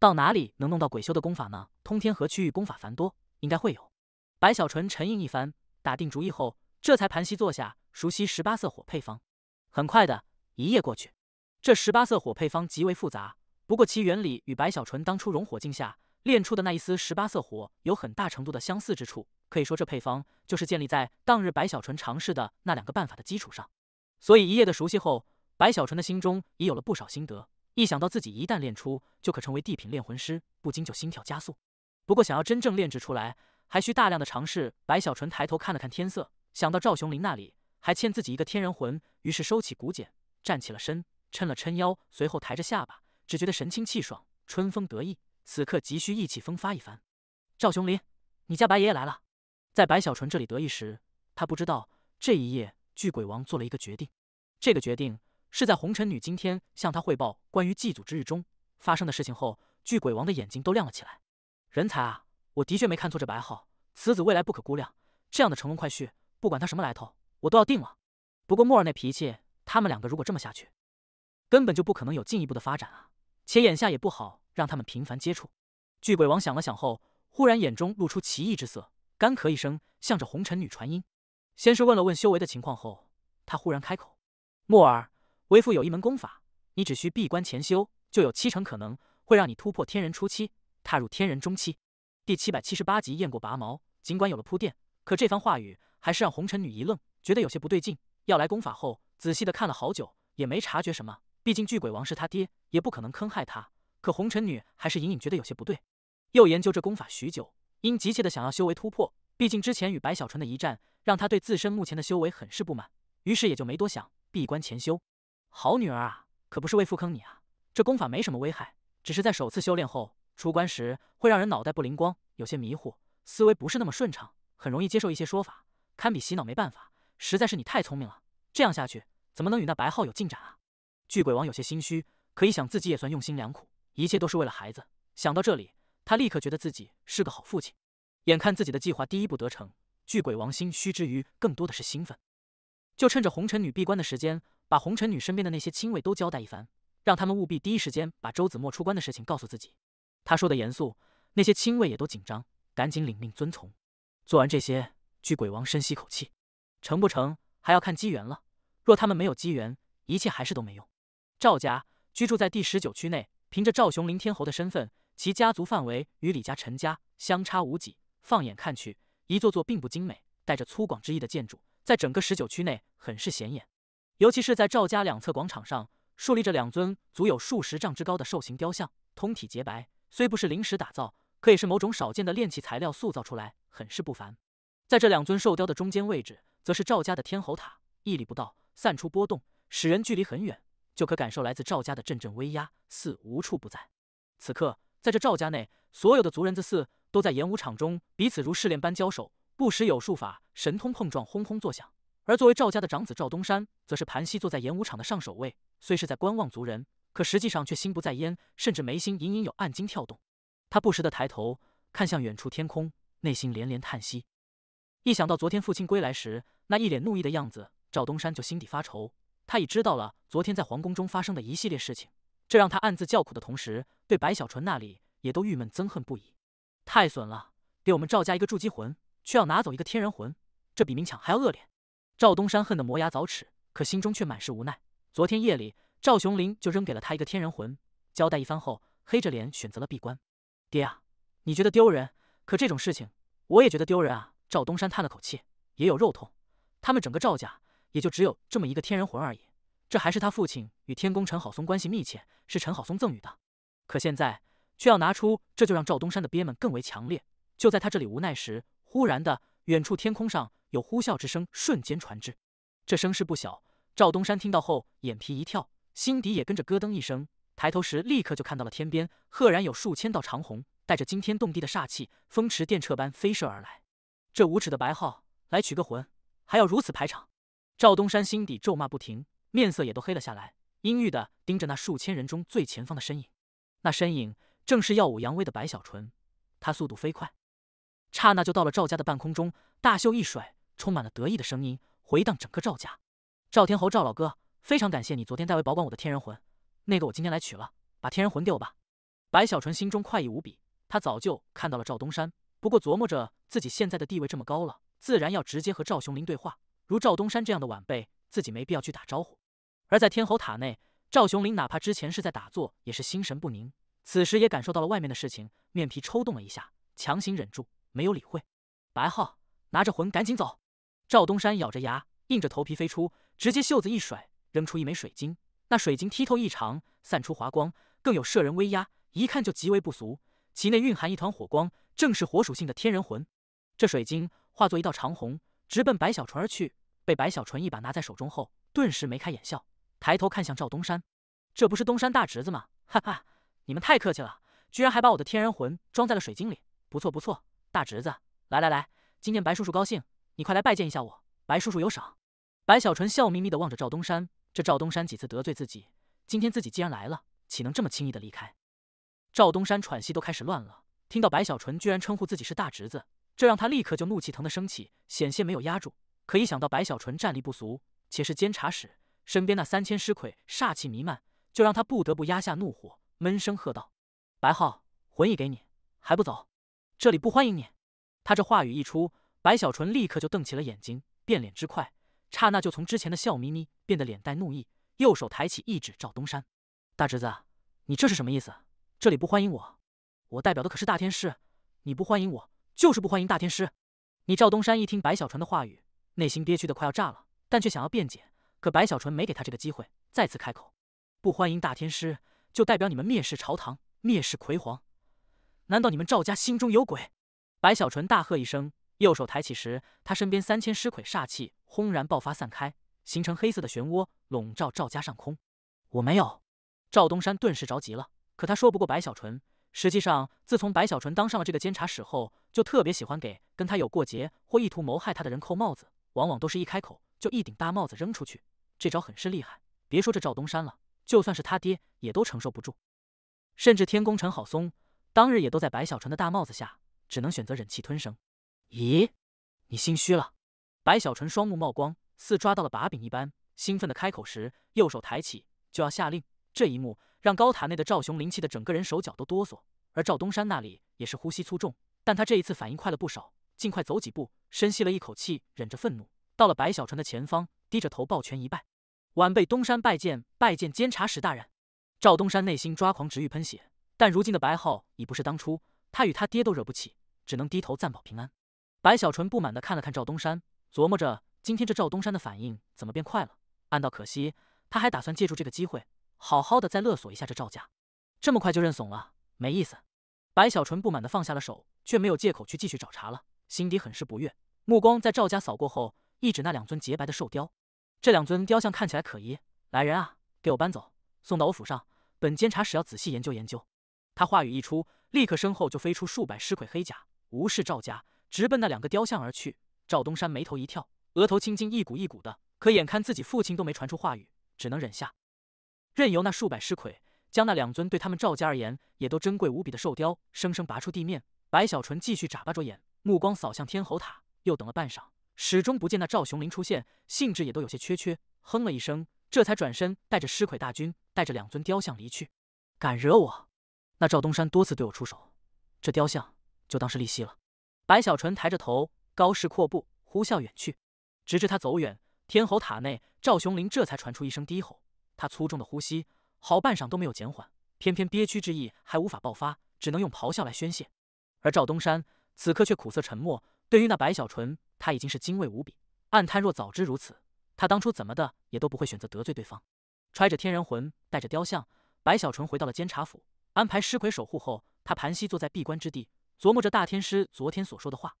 到哪里能弄到鬼修的功法呢？通天河区域功法繁多，应该会有。白小纯沉吟一番，打定主意后，这才盘膝坐下，熟悉十八色火配方。很快的，一夜过去。这十八色火配方极为复杂，不过其原理与白小纯当初融火镜下炼出的那一丝十八色火有很大程度的相似之处。可以说，这配方就是建立在当日白小纯尝试的那两个办法的基础上。所以一夜的熟悉后，白小纯的心中已有了不少心得。一想到自己一旦练出，就可成为地品炼魂师，不禁就心跳加速。不过，想要真正炼制出来，还需大量的尝试。白小纯抬头看了看天色，想到赵雄林那里还欠自己一个天人魂，于是收起骨简，站起了身，抻了抻腰，随后抬着下巴，只觉得神清气爽，春风得意。此刻急需意气风发一番。赵雄林，你家白爷爷来了。在白小纯这里得意时，他不知道这一夜巨鬼王做了一个决定。这个决定。是在红尘女今天向他汇报关于祭祖之日中发生的事情后，巨鬼王的眼睛都亮了起来。人才啊！我的确没看错这白浩，此子未来不可估量。这样的乘龙快婿，不管他什么来头，我都要定了。不过莫儿那脾气，他们两个如果这么下去，根本就不可能有进一步的发展啊！且眼下也不好让他们频繁接触。巨鬼王想了想后，忽然眼中露出奇异之色，干咳一声，向着红尘女传音。先是问了问修为的情况后，他忽然开口：“莫儿。”为父有一门功法，你只需闭关潜修，就有七成可能会让你突破天人初期，踏入天人中期。第七百七十八集雁过拔毛，尽管有了铺垫，可这番话语还是让红尘女一愣，觉得有些不对劲。要来功法后，仔细的看了好久，也没察觉什么。毕竟巨鬼王是他爹，也不可能坑害他。可红尘女还是隐隐觉得有些不对，又研究这功法许久，因急切的想要修为突破，毕竟之前与白小纯的一战，让她对自身目前的修为很是不满，于是也就没多想，闭关潜修。好女儿啊，可不是为父坑你啊！这功法没什么危害，只是在首次修炼后出关时会让人脑袋不灵光，有些迷糊，思维不是那么顺畅，很容易接受一些说法，堪比洗脑，没办法。实在是你太聪明了，这样下去怎么能与那白浩有进展啊？巨鬼王有些心虚，可一想自己也算用心良苦，一切都是为了孩子。想到这里，他立刻觉得自己是个好父亲。眼看自己的计划第一步得逞，巨鬼王心虚之余更多的是兴奋。就趁着红尘女闭关的时间。把红尘女身边的那些亲卫都交代一番，让他们务必第一时间把周子墨出关的事情告诉自己。他说的严肃，那些亲卫也都紧张，赶紧领命遵从。做完这些，巨鬼王深吸口气，成不成还要看机缘了。若他们没有机缘，一切还是都没用。赵家居住在第十九区内，凭着赵雄林天侯的身份，其家族范围与李家、陈家相差无几。放眼看去，一座座并不精美、带着粗犷之意的建筑，在整个十九区内很是显眼。尤其是在赵家两侧广场上，竖立着两尊足有数十丈之高的兽形雕像，通体洁白，虽不是临时打造，可也是某种少见的炼器材料塑造出来，很是不凡。在这两尊兽雕的中间位置，则是赵家的天猴塔，屹立不倒，散出波动，使人距离很远就可感受来自赵家的阵阵威压，似无处不在。此刻，在这赵家内，所有的族人子嗣都在演武场中彼此如试炼般交手，不时有术法神通碰撞，轰轰作响。而作为赵家的长子赵东山，则是盘膝坐在演武场的上首位，虽是在观望族人，可实际上却心不在焉，甚至眉心隐隐有暗惊跳动。他不时地抬头看向远处天空，内心连连叹息。一想到昨天父亲归来时那一脸怒意的样子，赵东山就心底发愁。他已知道了昨天在皇宫中发生的一系列事情，这让他暗自叫苦的同时，对白小纯那里也都郁闷憎恨不已。太损了，给我们赵家一个筑基魂，却要拿走一个天人魂，这比明抢还要恶劣。赵东山恨得磨牙凿齿，可心中却满是无奈。昨天夜里，赵雄林就扔给了他一个天人魂，交代一番后，黑着脸选择了闭关。爹啊，你觉得丢人，可这种事情我也觉得丢人啊！赵东山叹了口气，也有肉痛。他们整个赵家也就只有这么一个天人魂而已，这还是他父亲与天宫陈好松关系密切，是陈好松赠予的。可现在却要拿出这就让赵东山的憋闷更为强烈。就在他这里无奈时，忽然的，远处天空上。有呼啸之声瞬间传至，这声势不小。赵东山听到后，眼皮一跳，心底也跟着咯噔一声。抬头时，立刻就看到了天边，赫然有数千道长虹，带着惊天动地的煞气，风驰电掣般飞射而来。这无耻的白号，来取个魂，还要如此排场！赵东山心底咒骂不停，面色也都黑了下来，阴郁的盯着那数千人中最前方的身影。那身影正是耀武扬威的白小纯。他速度飞快，刹那就到了赵家的半空中，大袖一甩。充满了得意的声音回荡整个赵家。赵天侯，赵老哥，非常感谢你昨天代为保管我的天人魂，那个我今天来取了，把天人魂给我吧。白小纯心中快意无比，他早就看到了赵东山，不过琢磨着自己现在的地位这么高了，自然要直接和赵雄林对话。如赵东山这样的晚辈，自己没必要去打招呼。而在天侯塔内，赵雄林哪怕之前是在打坐，也是心神不宁，此时也感受到了外面的事情，面皮抽动了一下，强行忍住没有理会。白浩拿着魂赶紧走。赵东山咬着牙，硬着头皮飞出，直接袖子一甩，扔出一枚水晶。那水晶剔透异常，散出华光，更有摄人威压，一看就极为不俗。其内蕴含一团火光，正是火属性的天人魂。这水晶化作一道长虹，直奔白小纯而去。被白小纯一把拿在手中后，顿时眉开眼笑，抬头看向赵东山：“这不是东山大侄子吗？哈哈，你们太客气了，居然还把我的天人魂装在了水晶里，不错不错，大侄子，来来来，今天白叔叔高兴。”你快来拜见一下我，白叔叔有赏。白小纯笑眯眯的望着赵东山，这赵东山几次得罪自己，今天自己既然来了，岂能这么轻易的离开？赵东山喘息都开始乱了，听到白小纯居然称呼自己是大侄子，这让他立刻就怒气腾的升起，险些没有压住。可一想到白小纯战力不俗，且是监察使，身边那三千尸魁煞气弥漫，就让他不得不压下怒火，闷声喝道：“白浩，魂已给你，还不走？这里不欢迎你。”他这话语一出。白小纯立刻就瞪起了眼睛，变脸之快，刹那就从之前的笑眯眯变得脸带怒意，右手抬起一指赵东山：“大侄子，你这是什么意思？这里不欢迎我，我代表的可是大天师，你不欢迎我，就是不欢迎大天师。”你赵东山一听白小纯的话语，内心憋屈的快要炸了，但却想要辩解，可白小纯没给他这个机会，再次开口：“不欢迎大天师，就代表你们蔑视朝堂，蔑视葵皇，难道你们赵家心中有鬼？”白小纯大喝一声。右手抬起时，他身边三千尸鬼煞气轰然爆发散开，形成黑色的漩涡，笼罩赵家上空。我没有，赵东山顿时着急了。可他说不过白小纯。实际上，自从白小纯当上了这个监察使后，就特别喜欢给跟他有过节或意图谋害他的人扣帽子，往往都是一开口就一顶大帽子扔出去。这招很是厉害，别说这赵东山了，就算是他爹也都承受不住。甚至天公陈好松当日也都在白小纯的大帽子下，只能选择忍气吞声。咦，你心虚了？白小纯双目冒光，似抓到了把柄一般，兴奋的开口时，右手抬起就要下令。这一幕让高塔内的赵雄灵气的整个人手脚都哆嗦，而赵东山那里也是呼吸粗重，但他这一次反应快了不少，尽快走几步，深吸了一口气，忍着愤怒，到了白小纯的前方，低着头抱拳一拜：“晚辈东山拜见，拜见监察使大人。”赵东山内心抓狂，直欲喷血，但如今的白浩已不是当初，他与他爹都惹不起，只能低头暂保平安。白小纯不满的看了看赵东山，琢磨着今天这赵东山的反应怎么变快了，暗道可惜，他还打算借助这个机会好好的再勒索一下这赵家，这么快就认怂了，没意思。白小纯不满的放下了手，却没有借口去继续找茬了，心底很是不悦，目光在赵家扫过后，一指那两尊洁白的兽雕，这两尊雕像看起来可疑，来人啊，给我搬走，送到我府上，本监察使要仔细研究研究。他话语一出，立刻身后就飞出数百尸魁黑甲，无视赵家。直奔那两个雕像而去，赵东山眉头一跳，额头青筋一股一股的。可眼看自己父亲都没传出话语，只能忍下，任由那数百尸魁将那两尊对他们赵家而言也都珍贵无比的兽雕生生拔出地面。白小纯继续眨巴着眼，目光扫向天猴塔，又等了半晌，始终不见那赵雄林出现，兴致也都有些缺缺，哼了一声，这才转身带着尸魁大军带着两尊雕像离去。敢惹我？那赵东山多次对我出手，这雕像就当是利息了。白小纯抬着头，高势阔步，呼啸远去。直至他走远，天猴塔内，赵雄林这才传出一声低吼。他粗重的呼吸好半晌都没有减缓，偏偏憋屈之意还无法爆发，只能用咆哮来宣泄。而赵东山此刻却苦涩沉默。对于那白小纯，他已经是敬畏无比，暗叹若早知如此，他当初怎么的也都不会选择得罪对方。揣着天人魂，带着雕像，白小纯回到了监察府，安排尸魁守护后，他盘膝坐在闭关之地。琢磨着大天师昨天所说的话，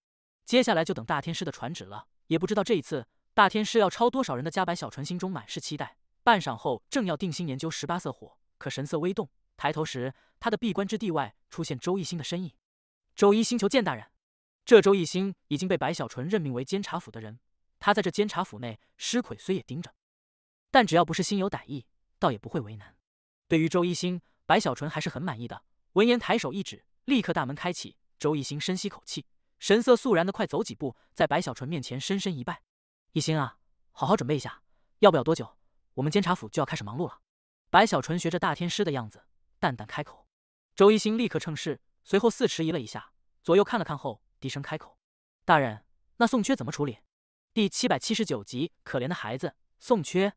接下来就等大天师的传旨了。也不知道这一次大天师要抄多少人的家。白小纯心中满是期待。半晌后，正要定心研究十八色火，可神色微动，抬头时，他的闭关之地外出现周一星的身影。周一星求见大人。这周一星已经被白小纯任命为监察府的人，他在这监察府内，尸魁虽也盯着，但只要不是心有歹意，倒也不会为难。对于周一星，白小纯还是很满意的。闻言，抬手一指，立刻大门开启。周一星深吸口气，神色肃然的快走几步，在白小纯面前深深一拜。一心啊，好好准备一下，要不了多久，我们监察府就要开始忙碌了。白小纯学着大天师的样子，淡淡开口。周一星立刻趁势，随后似迟疑了一下，左右看了看后，低声开口：“大人，那宋缺怎么处理？”第七百七十九集，可怜的孩子宋缺。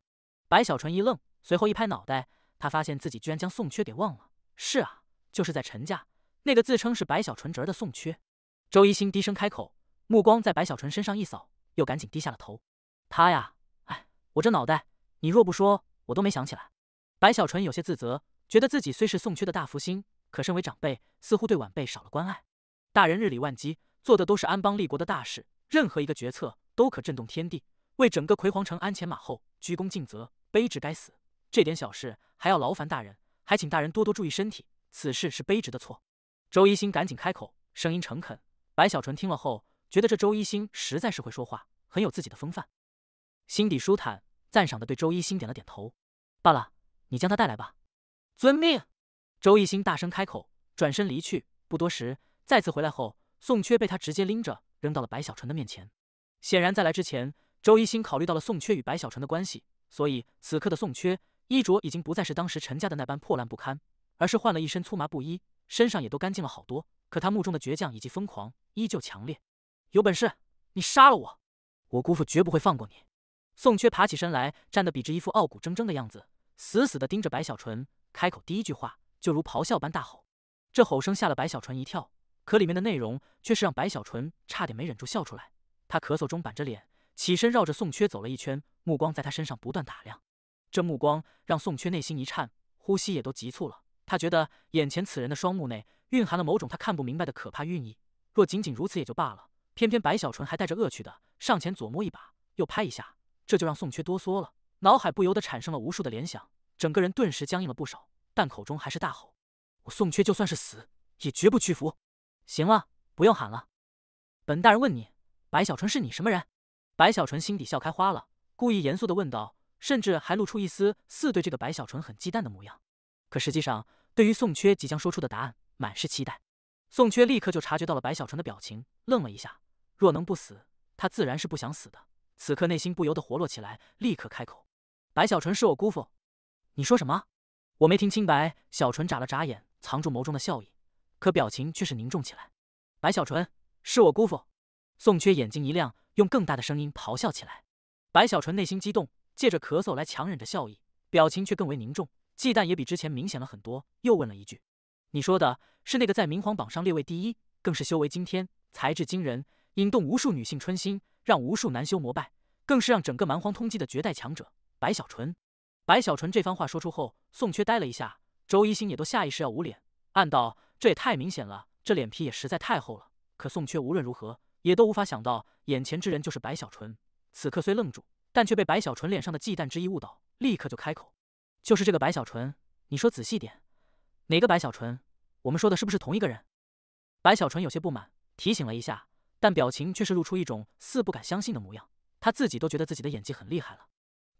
白小纯一愣，随后一拍脑袋，他发现自己居然将宋缺给忘了。是啊，就是在陈家。那个自称是白小纯侄儿的宋缺，周一星低声开口，目光在白小纯身上一扫，又赶紧低下了头。他呀，哎，我这脑袋，你若不说，我都没想起来。白小纯有些自责，觉得自己虽是宋缺的大福星，可身为长辈，似乎对晚辈少了关爱。大人日理万机，做的都是安邦立国的大事，任何一个决策都可震动天地，为整个葵皇城鞍前马后，鞠躬尽责。卑职该死，这点小事还要劳烦大人，还请大人多多注意身体。此事是卑职的错。周一星赶紧开口，声音诚恳。白小纯听了后，觉得这周一星实在是会说话，很有自己的风范，心底舒坦，赞赏的对周一星点了点头。罢了，你将他带来吧。遵命。周一星大声开口，转身离去。不多时，再次回来后，宋缺被他直接拎着扔到了白小纯的面前。显然，在来之前，周一星考虑到了宋缺与白小纯的关系，所以此刻的宋缺衣着已经不再是当时陈家的那般破烂不堪，而是换了一身粗麻布衣。身上也都干净了好多，可他目中的倔强以及疯狂依旧强烈。有本事你杀了我，我姑父绝不会放过你。宋缺爬起身来，站得笔直，一副傲骨铮铮的样子，死死地盯着白小纯。开口第一句话就如咆哮般大吼。这吼声吓了白小纯一跳，可里面的内容却是让白小纯差点没忍住笑出来。他咳嗽中板着脸，起身绕着宋缺走了一圈，目光在他身上不断打量。这目光让宋缺内心一颤，呼吸也都急促了。他觉得眼前此人的双目内蕴含了某种他看不明白的可怕寓意。若仅仅如此也就罢了，偏偏白小纯还带着恶趣的上前左摸一把，右拍一下，这就让宋缺哆嗦了，脑海不由得产生了无数的联想，整个人顿时僵硬了不少。但口中还是大吼：“我宋缺就算是死，也绝不屈服！”行了，不用喊了。本大人问你，白小纯是你什么人？”白小纯心底笑开花了，故意严肃的问道，甚至还露出一丝似对这个白小纯很忌惮的模样。可实际上。对于宋缺即将说出的答案，满是期待。宋缺立刻就察觉到了白小纯的表情，愣了一下。若能不死，他自然是不想死的。此刻内心不由得活络起来，立刻开口：“白小纯是我姑父。”你说什么？我没听清。白小纯眨了眨眼，藏住眸中的笑意，可表情却是凝重起来。“白小纯是我姑父！”宋缺眼睛一亮，用更大的声音咆哮起来。白小纯内心激动，借着咳嗽来强忍着笑意，表情却更为凝重。忌惮也比之前明显了很多，又问了一句：“你说的是那个在明皇榜上列位第一，更是修为惊天，才智惊人，引动无数女性春心，让无数男修膜拜，更是让整个蛮荒通缉的绝代强者白小纯？”白小纯这番话说出后，宋缺呆了一下，周一星也都下意识要捂脸，暗道这也太明显了，这脸皮也实在太厚了。可宋缺无论如何也都无法想到眼前之人就是白小纯。此刻虽愣住，但却被白小纯脸上的忌惮之意误导，立刻就开口。就是这个白小纯，你说仔细点，哪个白小纯？我们说的是不是同一个人？白小纯有些不满，提醒了一下，但表情却是露出一种似不敢相信的模样。他自己都觉得自己的演技很厉害了。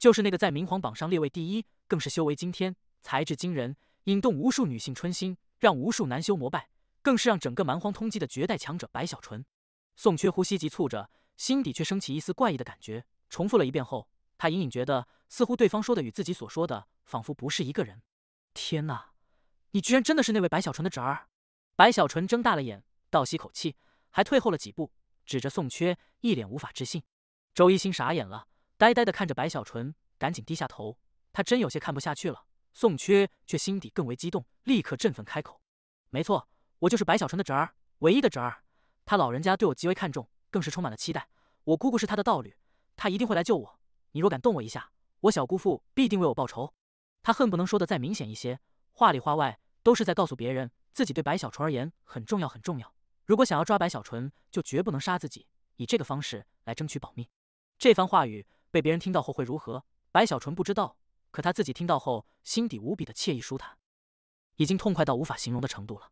就是那个在明皇榜上列位第一，更是修为惊天，才智惊人，引动无数女性春心，让无数男修膜拜，更是让整个蛮荒通缉的绝代强者白小纯。宋缺呼吸急促着，心底却升起一丝怪异的感觉。重复了一遍后，他隐隐觉得。似乎对方说的与自己所说的仿佛不是一个人。天哪，你居然真的是那位白小纯的侄儿！白小纯睁大了眼，倒吸口气，还退后了几步，指着宋缺，一脸无法置信。周一星傻眼了，呆呆地看着白小纯，赶紧低下头。他真有些看不下去了。宋缺却心底更为激动，立刻振奋开口：“没错，我就是白小纯的侄儿，唯一的侄儿。他老人家对我极为看重，更是充满了期待。我姑姑是他的道侣，他一定会来救我。你若敢动我一下！”我小姑父必定为我报仇，他恨不能说的再明显一些，话里话外都是在告诉别人，自己对白小纯而言很重要，很重要。如果想要抓白小纯，就绝不能杀自己，以这个方式来争取保命。这番话语被别人听到后会如何？白小纯不知道，可他自己听到后心底无比的惬意舒坦，已经痛快到无法形容的程度了。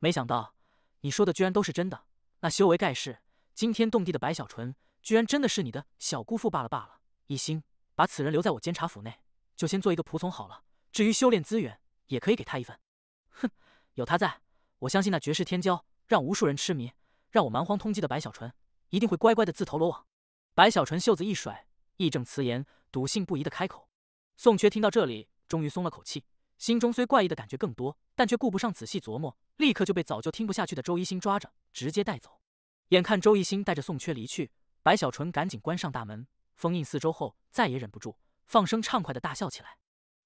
没想到你说的居然都是真的，那修为盖世、惊天动地的白小纯，居然真的是你的小姑父罢了罢了，一心。把此人留在我监察府内，就先做一个仆从好了。至于修炼资源，也可以给他一份。哼，有他在，我相信那绝世天骄，让无数人痴迷，让我蛮荒通缉的白小纯，一定会乖乖的自投罗网。白小纯袖子一甩，义正辞严、笃信不疑的开口。宋缺听到这里，终于松了口气，心中虽怪异的感觉更多，但却顾不上仔细琢磨，立刻就被早就听不下去的周一星抓着，直接带走。眼看周一星带着宋缺离去，白小纯赶紧关上大门。封印四周后，再也忍不住，放声畅快的大笑起来。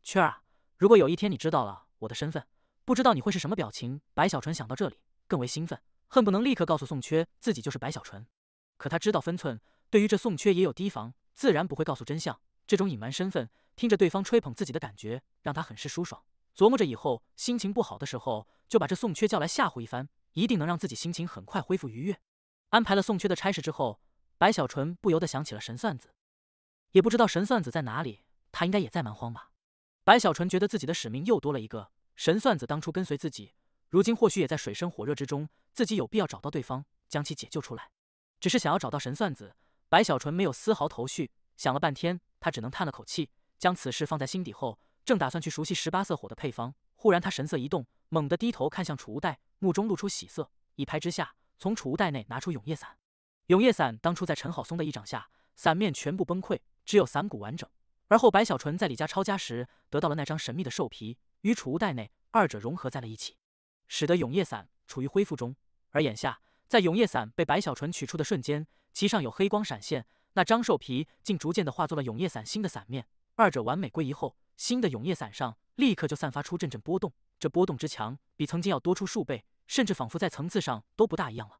圈儿，啊，如果有一天你知道了我的身份，不知道你会是什么表情。白小纯想到这里，更为兴奋，恨不能立刻告诉宋缺自己就是白小纯。可他知道分寸，对于这宋缺也有提防，自然不会告诉真相。这种隐瞒身份，听着对方吹捧自己的感觉，让他很是舒爽。琢磨着以后心情不好的时候，就把这宋缺叫来吓唬一番，一定能让自己心情很快恢复愉悦。安排了宋缺的差事之后，白小纯不由得想起了神算子。也不知道神算子在哪里，他应该也在蛮荒吧。白小纯觉得自己的使命又多了一个。神算子当初跟随自己，如今或许也在水深火热之中，自己有必要找到对方，将其解救出来。只是想要找到神算子，白小纯没有丝毫头绪。想了半天，他只能叹了口气，将此事放在心底后，正打算去熟悉十八色火的配方，忽然他神色一动，猛地低头看向储物袋，目中露出喜色，一拍之下，从储物袋内拿出永夜伞。永夜伞当初在陈好松的一掌下，伞面全部崩溃。只有伞骨完整。而后白小纯在李家抄家时得到了那张神秘的兽皮，与储物袋内二者融合在了一起，使得永夜伞处于恢复中。而眼下，在永夜伞被白小纯取出的瞬间，其上有黑光闪现，那张兽皮竟逐渐的化作了永夜伞新的伞面，二者完美归一后，新的永夜伞上立刻就散发出阵阵波动。这波动之强，比曾经要多出数倍，甚至仿佛在层次上都不大一样了。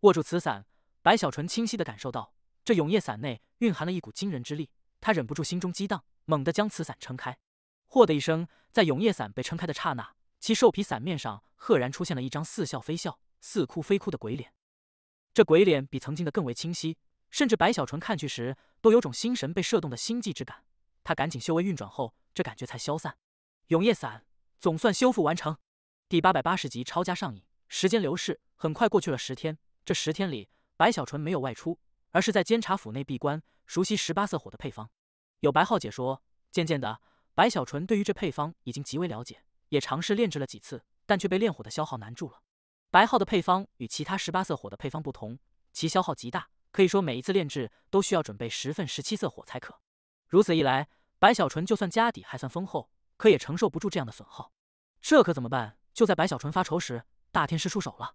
握住此伞，白小纯清晰的感受到。这永夜伞内蕴含了一股惊人之力，他忍不住心中激荡，猛地将此伞撑开。嚯的一声，在永夜伞被撑开的刹那，其兽皮伞面上赫然出现了一张似笑非笑、似哭非哭的鬼脸。这鬼脸比曾经的更为清晰，甚至白小纯看去时都有种心神被摄动的心悸之感。他赶紧修为运转后，这感觉才消散。永夜伞总算修复完成。第八百八十集超加上瘾。时间流逝，很快过去了十天。这十天里，白小纯没有外出。而是在监察府内闭关，熟悉十八色火的配方。有白浩解说，渐渐的，白小纯对于这配方已经极为了解，也尝试炼制了几次，但却被炼火的消耗难住了。白浩的配方与其他十八色火的配方不同，其消耗极大，可以说每一次炼制都需要准备十份十七色火才可。如此一来，白小纯就算家底还算丰厚，可也承受不住这样的损耗。这可怎么办？就在白小纯发愁时，大天师出手了。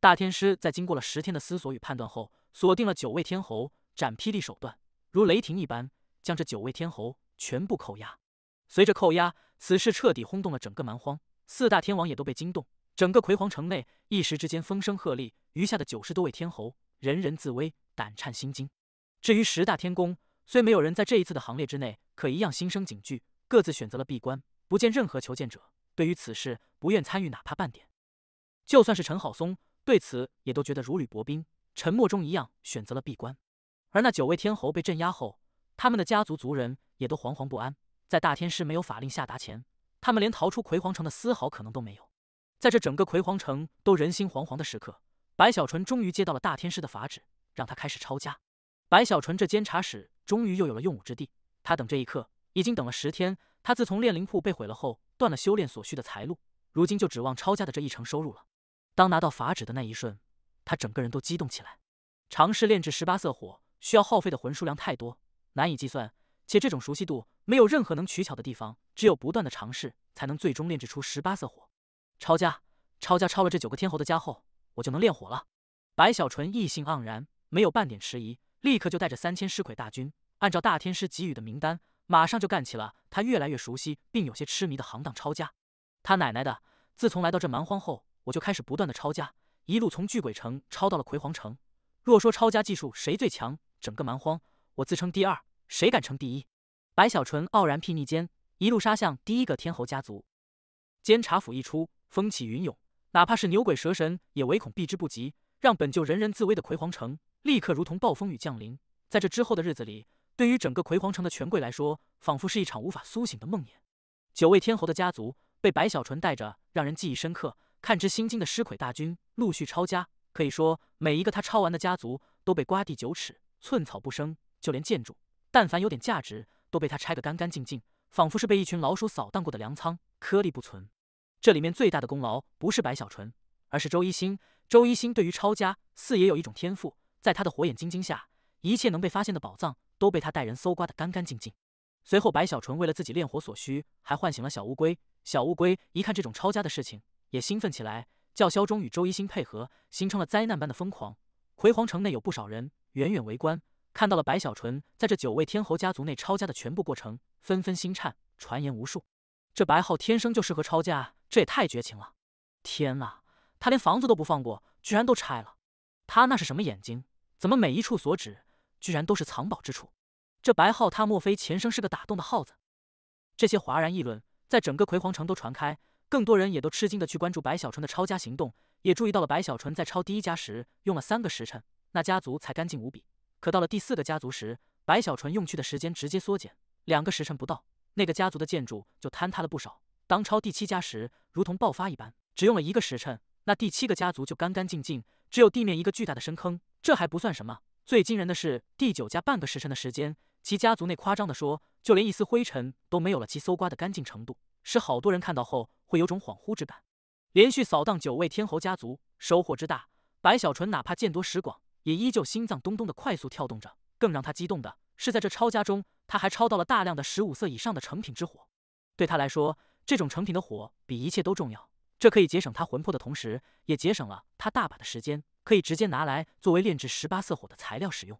大天师在经过了十天的思索与判断后。锁定了九位天侯，斩霹雳手段如雷霆一般，将这九位天侯全部扣押。随着扣押，此事彻底轰动了整个蛮荒，四大天王也都被惊动。整个魁皇城内一时之间风声鹤唳，余下的九十多位天侯人人自危，胆颤心惊。至于十大天宫，虽没有人在这一次的行列之内，可一样心生警惧，各自选择了闭关，不见任何求见者。对于此事，不愿参与哪怕半点。就算是陈好松，对此也都觉得如履薄冰。沉默中一样选择了闭关，而那九位天侯被镇压后，他们的家族族人也都惶惶不安。在大天师没有法令下达前，他们连逃出葵皇城的丝毫可能都没有。在这整个葵皇城都人心惶惶的时刻，白小纯终于接到了大天师的法旨，让他开始抄家。白小纯这监察使终于又有了用武之地。他等这一刻已经等了十天。他自从炼灵铺被毁了后，断了修炼所需的财路，如今就指望抄家的这一成收入了。当拿到法旨的那一瞬。他整个人都激动起来，尝试炼制十八色火需要耗费的魂数量太多，难以计算，且这种熟悉度没有任何能取巧的地方，只有不断的尝试才能最终炼制出十八色火。抄家，抄家，抄了这九个天侯的家后，我就能炼火了。白小纯意兴盎然，没有半点迟疑，立刻就带着三千尸鬼大军，按照大天师给予的名单，马上就干起了他越来越熟悉并有些痴迷的行当——抄家。他奶奶的！自从来到这蛮荒后，我就开始不断的抄家。一路从巨鬼城抄到了葵皇城。若说抄家技术谁最强，整个蛮荒我自称第二，谁敢称第一？白小纯傲然睥睨间，一路杀向第一个天侯家族。监察府一出，风起云涌，哪怕是牛鬼蛇神也唯恐避之不及，让本就人人自危的葵皇城立刻如同暴风雨降临。在这之后的日子里，对于整个葵皇城的权贵来说，仿佛是一场无法苏醒的梦魇。九位天侯的家族被白小纯带着，让人记忆深刻。看之心惊的尸鬼大军陆续抄家，可以说每一个他抄完的家族都被刮地九尺，寸草不生。就连建筑，但凡有点价值，都被他拆个干干净净，仿佛是被一群老鼠扫荡过的粮仓，颗粒不存。这里面最大的功劳不是白小纯，而是周一星。周一星对于抄家四爷有一种天赋，在他的火眼金睛下，一切能被发现的宝藏都被他带人搜刮的干干净净。随后，白小纯为了自己炼火所需，还唤醒了小乌龟。小乌龟一看这种抄家的事情。也兴奋起来，叫嚣中与周一星配合，形成了灾难般的疯狂。葵皇城内有不少人远远围观，看到了白小纯在这九位天侯家族内抄家的全部过程，纷纷心颤，传言无数。这白浩天生就适合抄家，这也太绝情了！天哪，他连房子都不放过，居然都拆了！他那是什么眼睛？怎么每一处所指，居然都是藏宝之处？这白浩，他莫非前生是个打洞的耗子？这些哗然议论，在整个葵皇城都传开。更多人也都吃惊的去关注白小纯的抄家行动，也注意到了白小纯在抄第一家时用了三个时辰，那家族才干净无比。可到了第四个家族时，白小纯用去的时间直接缩减，两个时辰不到，那个家族的建筑就坍塌了不少。当抄第七家时，如同爆发一般，只用了一个时辰，那第七个家族就干干净净，只有地面一个巨大的深坑。这还不算什么，最惊人的是第九家，半个时辰的时间，其家族内夸张的说，就连一丝灰尘都没有了，其搜刮的干净程度，使好多人看到后。会有种恍惚之感，连续扫荡九位天侯家族，收获之大，白小纯哪怕见多识广，也依旧心脏咚咚的快速跳动着。更让他激动的是，在这抄家中，他还抄到了大量的十五色以上的成品之火。对他来说，这种成品的火比一切都重要。这可以节省他魂魄的同时，也节省了他大把的时间，可以直接拿来作为炼制十八色火的材料使用。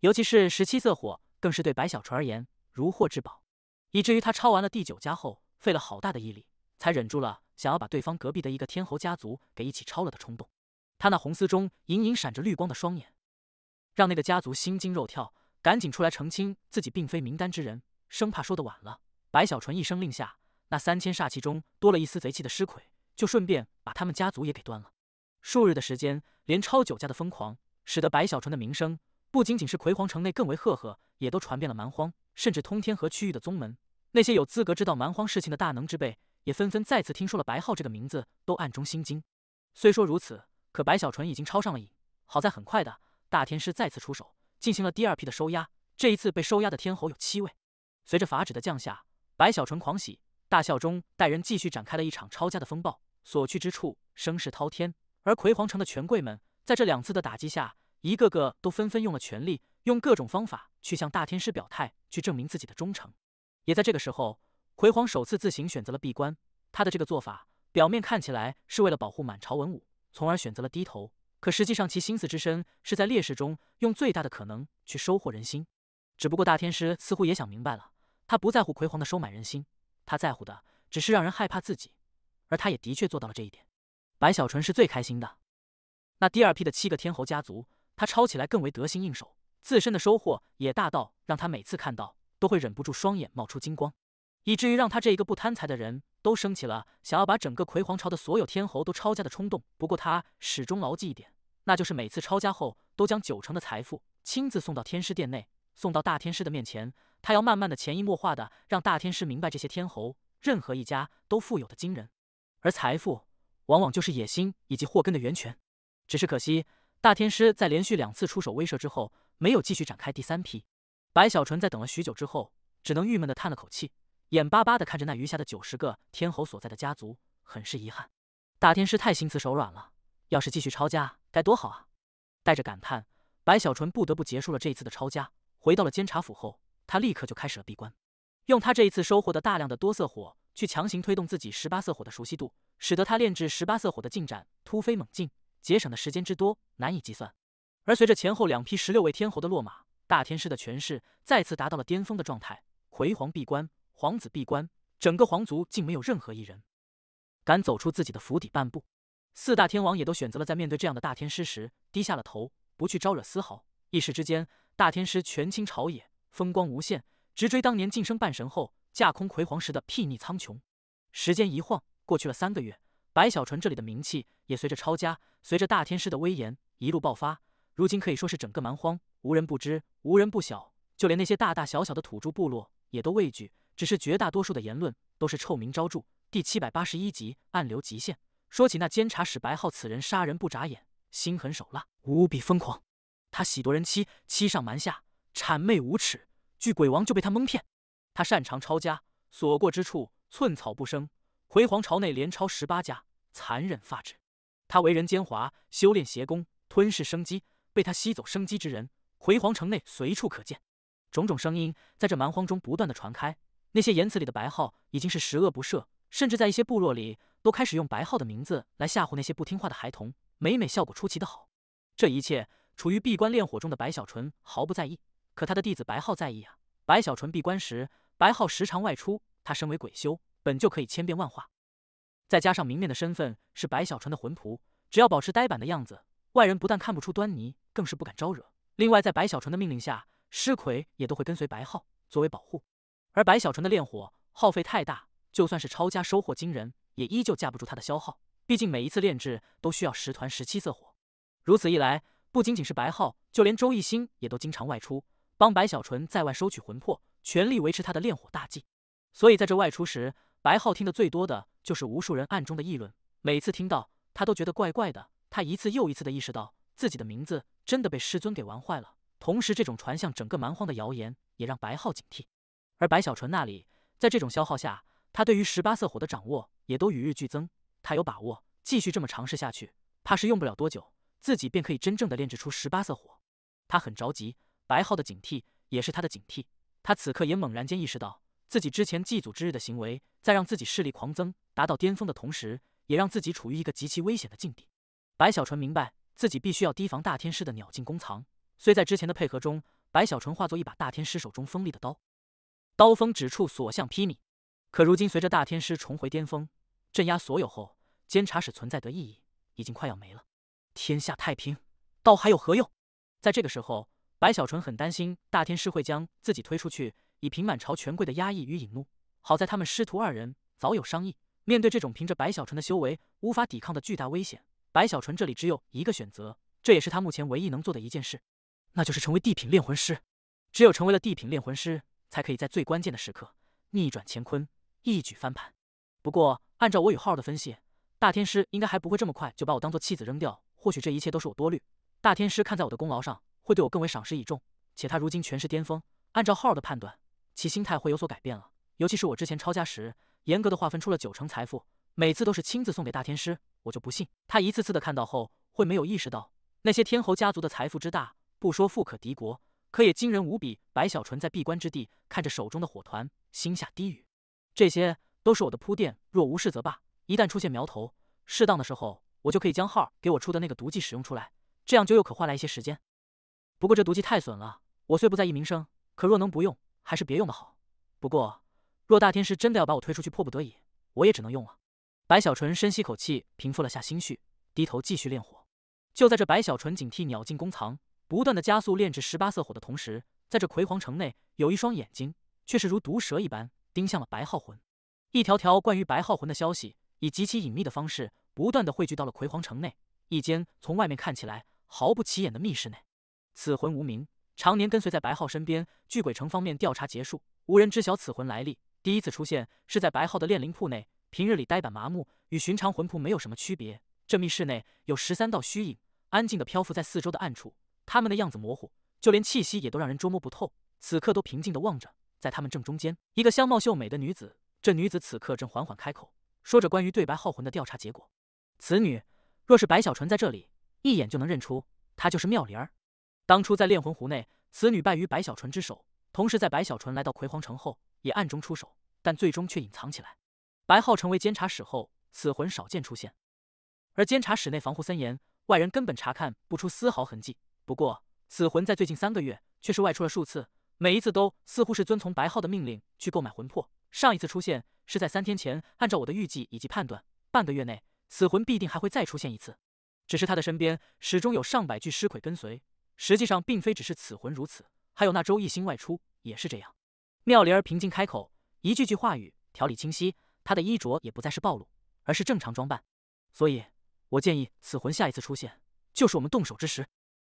尤其是十七色火，更是对白小纯而言如获至宝，以至于他抄完了第九家后，费了好大的毅力。才忍住了想要把对方隔壁的一个天猴家族给一起抄了的冲动，他那红丝中隐隐闪着绿光的双眼，让那个家族心惊肉跳，赶紧出来澄清自己并非名单之人，生怕说的晚了。白小纯一声令下，那三千煞气中多了一丝贼气的尸魁，就顺便把他们家族也给端了。数日的时间，连抄九家的疯狂，使得白小纯的名声不仅仅是葵皇城内更为赫赫，也都传遍了蛮荒，甚至通天河区域的宗门，那些有资格知道蛮荒事情的大能之辈。也纷纷再次听说了白浩这个名字，都暗中心惊。虽说如此，可白小纯已经抄上了瘾。好在很快的大天师再次出手，进行了第二批的收押。这一次被收押的天侯有七位。随着法旨的降下，白小纯狂喜大笑中带人继续展开了一场抄家的风暴，所去之处声势滔天。而葵皇城的权贵们在这两次的打击下，一个个都纷纷用了权力，用各种方法去向大天师表态，去证明自己的忠诚。也在这个时候。葵皇首次自行选择了闭关，他的这个做法表面看起来是为了保护满朝文武，从而选择了低头。可实际上，其心思之深，是在劣势中用最大的可能去收获人心。只不过，大天师似乎也想明白了，他不在乎葵皇的收买人心，他在乎的只是让人害怕自己。而他也的确做到了这一点。白小纯是最开心的，那第二批的七个天侯家族，他抄起来更为得心应手，自身的收获也大到让他每次看到都会忍不住双眼冒出金光。以至于让他这一个不贪财的人都升起了想要把整个魁皇朝的所有天侯都抄家的冲动。不过他始终牢记一点，那就是每次抄家后都将九成的财富亲自送到天师殿内，送到大天师的面前。他要慢慢的潜移默化的让大天师明白，这些天侯任何一家都富有的惊人，而财富往往就是野心以及祸根的源泉。只是可惜，大天师在连续两次出手威慑之后，没有继续展开第三批。白小纯在等了许久之后，只能郁闷的叹了口气。眼巴巴的看着那余下的九十个天侯所在的家族，很是遗憾。大天师太心慈手软了，要是继续抄家该多好啊！带着感叹，白小纯不得不结束了这一次的抄家。回到了监察府后，他立刻就开始了闭关，用他这一次收获的大量的多色火去强行推动自己十八色火的熟悉度，使得他炼制十八色火的进展突飞猛进，节省的时间之多难以计算。而随着前后两批十六位天侯的落马，大天师的权势再次达到了巅峰的状态。魁皇闭关。皇子闭关，整个皇族竟没有任何一人敢走出自己的府邸半步。四大天王也都选择了在面对这样的大天师时低下了头，不去招惹丝毫。一时之间，大天师权倾朝野，风光无限，直追当年晋升半神后架空魁皇时的睥睨苍穹。时间一晃过去了三个月，白小纯这里的名气也随着抄家、随着大天师的威严一路爆发，如今可以说是整个蛮荒无人不知、无人不晓，就连那些大大小小的土著部落也都畏惧。只是绝大多数的言论都是臭名昭著。第七百八十一集暗流极限。说起那监察使白浩，此人杀人不眨眼，心狠手辣，无比疯狂。他喜夺人妻，欺上瞒下，谄媚无耻。据鬼王就被他蒙骗。他擅长抄家，所过之处寸草不生。回皇朝内连抄十八家，残忍发指。他为人奸猾，修炼邪功，吞噬生机。被他吸走生机之人，回皇城内随处可见。种种声音在这蛮荒中不断的传开。那些言辞里的白浩已经是十恶不赦，甚至在一些部落里都开始用白浩的名字来吓唬那些不听话的孩童，每每效果出奇的好。这一切，处于闭关炼火中的白小纯毫不在意，可他的弟子白浩在意啊！白小纯闭关时，白浩时常外出。他身为鬼修，本就可以千变万化，再加上明面的身份是白小纯的魂仆，只要保持呆板的样子，外人不但看不出端倪，更是不敢招惹。另外，在白小纯的命令下，尸魁也都会跟随白浩作为保护。而白小纯的炼火耗费太大，就算是抄家收获惊人，也依旧架不住他的消耗。毕竟每一次炼制都需要十团十七色火。如此一来，不仅仅是白浩，就连周艺兴也都经常外出，帮白小纯在外收取魂魄，全力维持他的炼火大计。所以在这外出时，白浩听得最多的就是无数人暗中的议论。每次听到，他都觉得怪怪的。他一次又一次的意识到，自己的名字真的被师尊给玩坏了。同时，这种传向整个蛮荒的谣言，也让白浩警惕。而白小纯那里，在这种消耗下，他对于十八色火的掌握也都与日俱增。他有把握继续这么尝试下去，怕是用不了多久，自己便可以真正的炼制出十八色火。他很着急，白浩的警惕也是他的警惕。他此刻也猛然间意识到，自己之前祭祖之日的行为，在让自己势力狂增达到巅峰的同时，也让自己处于一个极其危险的境地。白小纯明白自己必须要提防大天师的鸟尽弓藏。虽在之前的配合中，白小纯化作一把大天师手中锋利的刀。刀锋指处，所向披靡。可如今，随着大天师重回巅峰，镇压所有后，监察使存在的意义已经快要没了。天下太平，倒还有何用？在这个时候，白小纯很担心大天师会将自己推出去，以平满朝权贵的压抑与引怒。好在他们师徒二人早有商议，面对这种凭着白小纯的修为无法抵抗的巨大危险，白小纯这里只有一个选择，这也是他目前唯一能做的一件事，那就是成为地品炼魂师。只有成为了地品炼魂师。才可以在最关键的时刻逆转乾坤，一举翻盘。不过，按照我与浩儿的分析，大天师应该还不会这么快就把我当做弃子扔掉。或许这一切都是我多虑。大天师看在我的功劳上，会对我更为赏识倚重。且他如今权势巅峰，按照浩儿的判断，其心态会有所改变了。尤其是我之前抄家时，严格的划分出了九成财富，每次都是亲自送给大天师。我就不信他一次次的看到后，会没有意识到那些天侯家族的财富之大，不说富可敌国。可也惊人无比。白小纯在闭关之地看着手中的火团，心下低语：“这些都是我的铺垫，若无事则罢，一旦出现苗头，适当的时候我就可以将号给我出的那个毒剂使用出来，这样就又可换来一些时间。不过这毒剂太损了，我虽不在意名声，可若能不用，还是别用的好。不过若大天师真的要把我推出去，迫不得已，我也只能用了。”白小纯深吸口气，平复了下心绪，低头继续炼火。就在这，白小纯警惕，鸟尽弓藏。不断的加速炼制十八色火的同时，在这葵皇城内，有一双眼睛却是如毒蛇一般盯向了白浩魂。一条条关于白浩魂的消息，以极其隐秘的方式，不断的汇聚到了葵皇城内一间从外面看起来毫不起眼的密室内。此魂无名，常年跟随在白浩身边。巨鬼城方面调查结束，无人知晓此魂来历。第一次出现是在白浩的炼灵铺内，平日里呆板麻木，与寻常魂仆没有什么区别。这密室内有十三道虚影，安静的漂浮在四周的暗处。他们的样子模糊，就连气息也都让人捉摸不透。此刻都平静地望着，在他们正中间，一个相貌秀美的女子。这女子此刻正缓缓开口，说着关于对白浩魂的调查结果。此女若是白小纯在这里，一眼就能认出她就是妙莲儿。当初在炼魂湖内，此女败于白小纯之手。同时，在白小纯来到葵皇城后，也暗中出手，但最终却隐藏起来。白浩成为监察使后，此魂少见出现。而监察室内防护森严，外人根本查看不出丝毫痕迹。不过，此魂在最近三个月却是外出了数次，每一次都似乎是遵从白浩的命令去购买魂魄。上一次出现是在三天前，按照我的预计以及判断，半个月内此魂必定还会再出现一次。只是他的身边始终有上百具尸鬼跟随。实际上，并非只是此魂如此，还有那周一星外出也是这样。妙莲儿平静开口，一句句话语条理清晰，她的衣着也不再是暴露，而是正常装扮。所以，我建议此魂下一次出现，就是我们动手之时。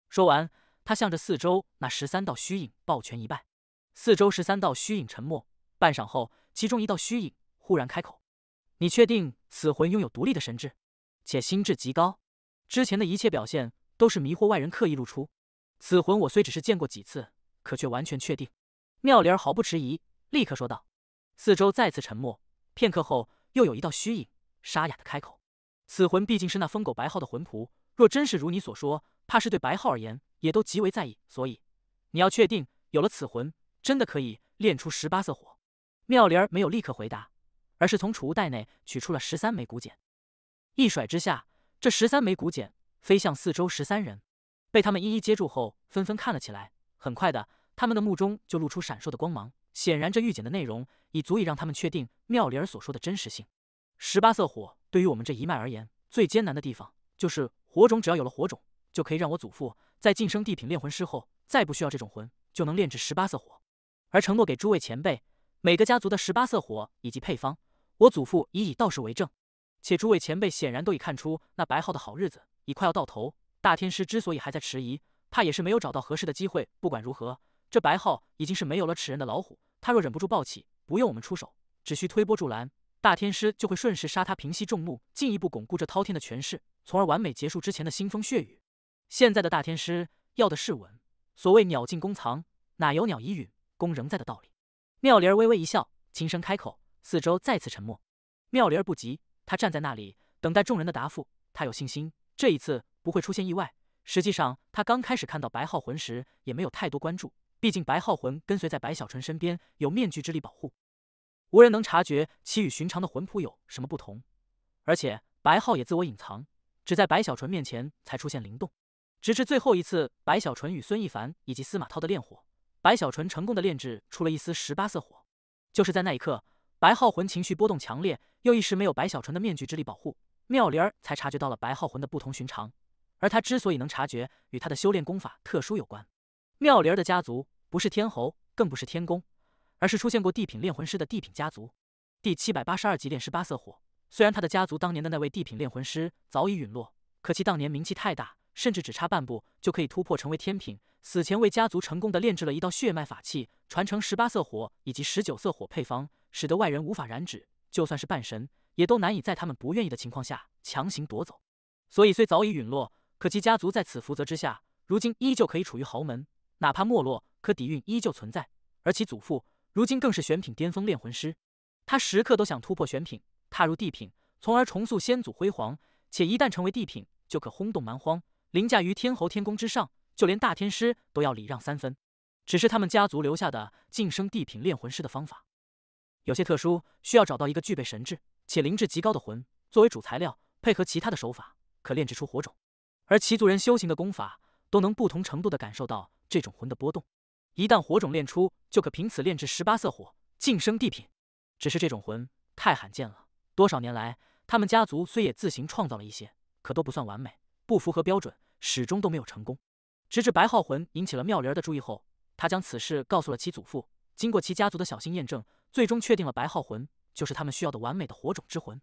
说完，他向着四周那十三道虚影抱拳一拜。四周十三道虚影沉默，半晌后，其中一道虚影忽然开口：“你确定此魂拥有独立的神智，且心智极高？之前的一切表现都是迷惑外人，刻意露出。此魂我虽只是见过几次，可却完全确定。”妙莲儿毫不迟疑，立刻说道。四周再次沉默，片刻后，又有一道虚影沙哑的开口：“此魂毕竟是那疯狗白浩的魂仆，若真是如你所说。”怕是对白浩而言，也都极为在意。所以，你要确定，有了此魂，真的可以练出十八色火？妙莲儿没有立刻回答，而是从储物袋内取出了十三枚骨简，一甩之下，这十三枚骨简飞向四周十三人，被他们一一接住后，纷纷看了起来。很快的，他们的目中就露出闪烁的光芒，显然这玉简的内容已足以让他们确定妙莲儿所说的真实性。十八色火对于我们这一脉而言，最艰难的地方就是火种，只要有了火种。就可以让我祖父在晋升地品炼魂师后，再不需要这种魂，就能炼制十八色火。而承诺给诸位前辈每个家族的十八色火以及配方，我祖父已以道士为证。且诸位前辈显然都已看出那白浩的好日子已快要到头。大天师之所以还在迟疑，怕也是没有找到合适的机会。不管如何，这白浩已经是没有了齿刃的老虎，他若忍不住暴起，不用我们出手，只需推波助澜，大天师就会顺势杀他，平息众怒，进一步巩固这滔天的权势，从而完美结束之前的腥风血雨。现在的大天师要的是稳。所谓鸟尽弓藏，哪有鸟已陨，弓仍在的道理？妙莲儿微微一笑，轻声开口。四周再次沉默。妙莲儿不急，她站在那里，等待众人的答复。她有信心，这一次不会出现意外。实际上，她刚开始看到白浩魂时，也没有太多关注。毕竟白浩魂跟随在白小纯身边，有面具之力保护，无人能察觉其与寻常的魂魄有什么不同。而且白浩也自我隐藏，只在白小纯面前才出现灵动。直至最后一次，白小纯与孙一凡以及司马涛的炼火，白小纯成功的炼制出了一丝十八色火。就是在那一刻，白浩魂情绪波动强烈，又一时没有白小纯的面具之力保护，妙玲儿才察觉到了白浩魂的不同寻常。而他之所以能察觉，与他的修炼功法特殊有关。妙玲儿的家族不是天侯，更不是天宫，而是出现过地品炼魂师的地品家族。第七百八十二级炼十八色火，虽然他的家族当年的那位地品炼魂师早已陨落，可惜当年名气太大。甚至只差半步就可以突破成为天品，死前为家族成功的炼制了一道血脉法器，传承十八色火以及十九色火配方，使得外人无法染指，就算是半神也都难以在他们不愿意的情况下强行夺走。所以虽早已陨落，可其家族在此福泽之下，如今依旧可以处于豪门，哪怕没落，可底蕴依旧存在。而其祖父如今更是玄品巅峰炼魂师，他时刻都想突破玄品，踏入地品，从而重塑先祖辉煌。且一旦成为地品，就可轰动蛮荒。凌驾于天侯天宫之上，就连大天师都要礼让三分。只是他们家族留下的晋升地品炼魂师的方法有些特殊，需要找到一个具备神智且灵智极高的魂作为主材料，配合其他的手法，可炼制出火种。而齐族人修行的功法都能不同程度地感受到这种魂的波动。一旦火种炼出，就可凭此炼制十八色火，晋升地品。只是这种魂太罕见了，多少年来他们家族虽也自行创造了一些，可都不算完美，不符合标准。始终都没有成功，直至白浩魂引起了妙龄儿的注意后，他将此事告诉了其祖父。经过其家族的小心验证，最终确定了白浩魂就是他们需要的完美的火种之魂。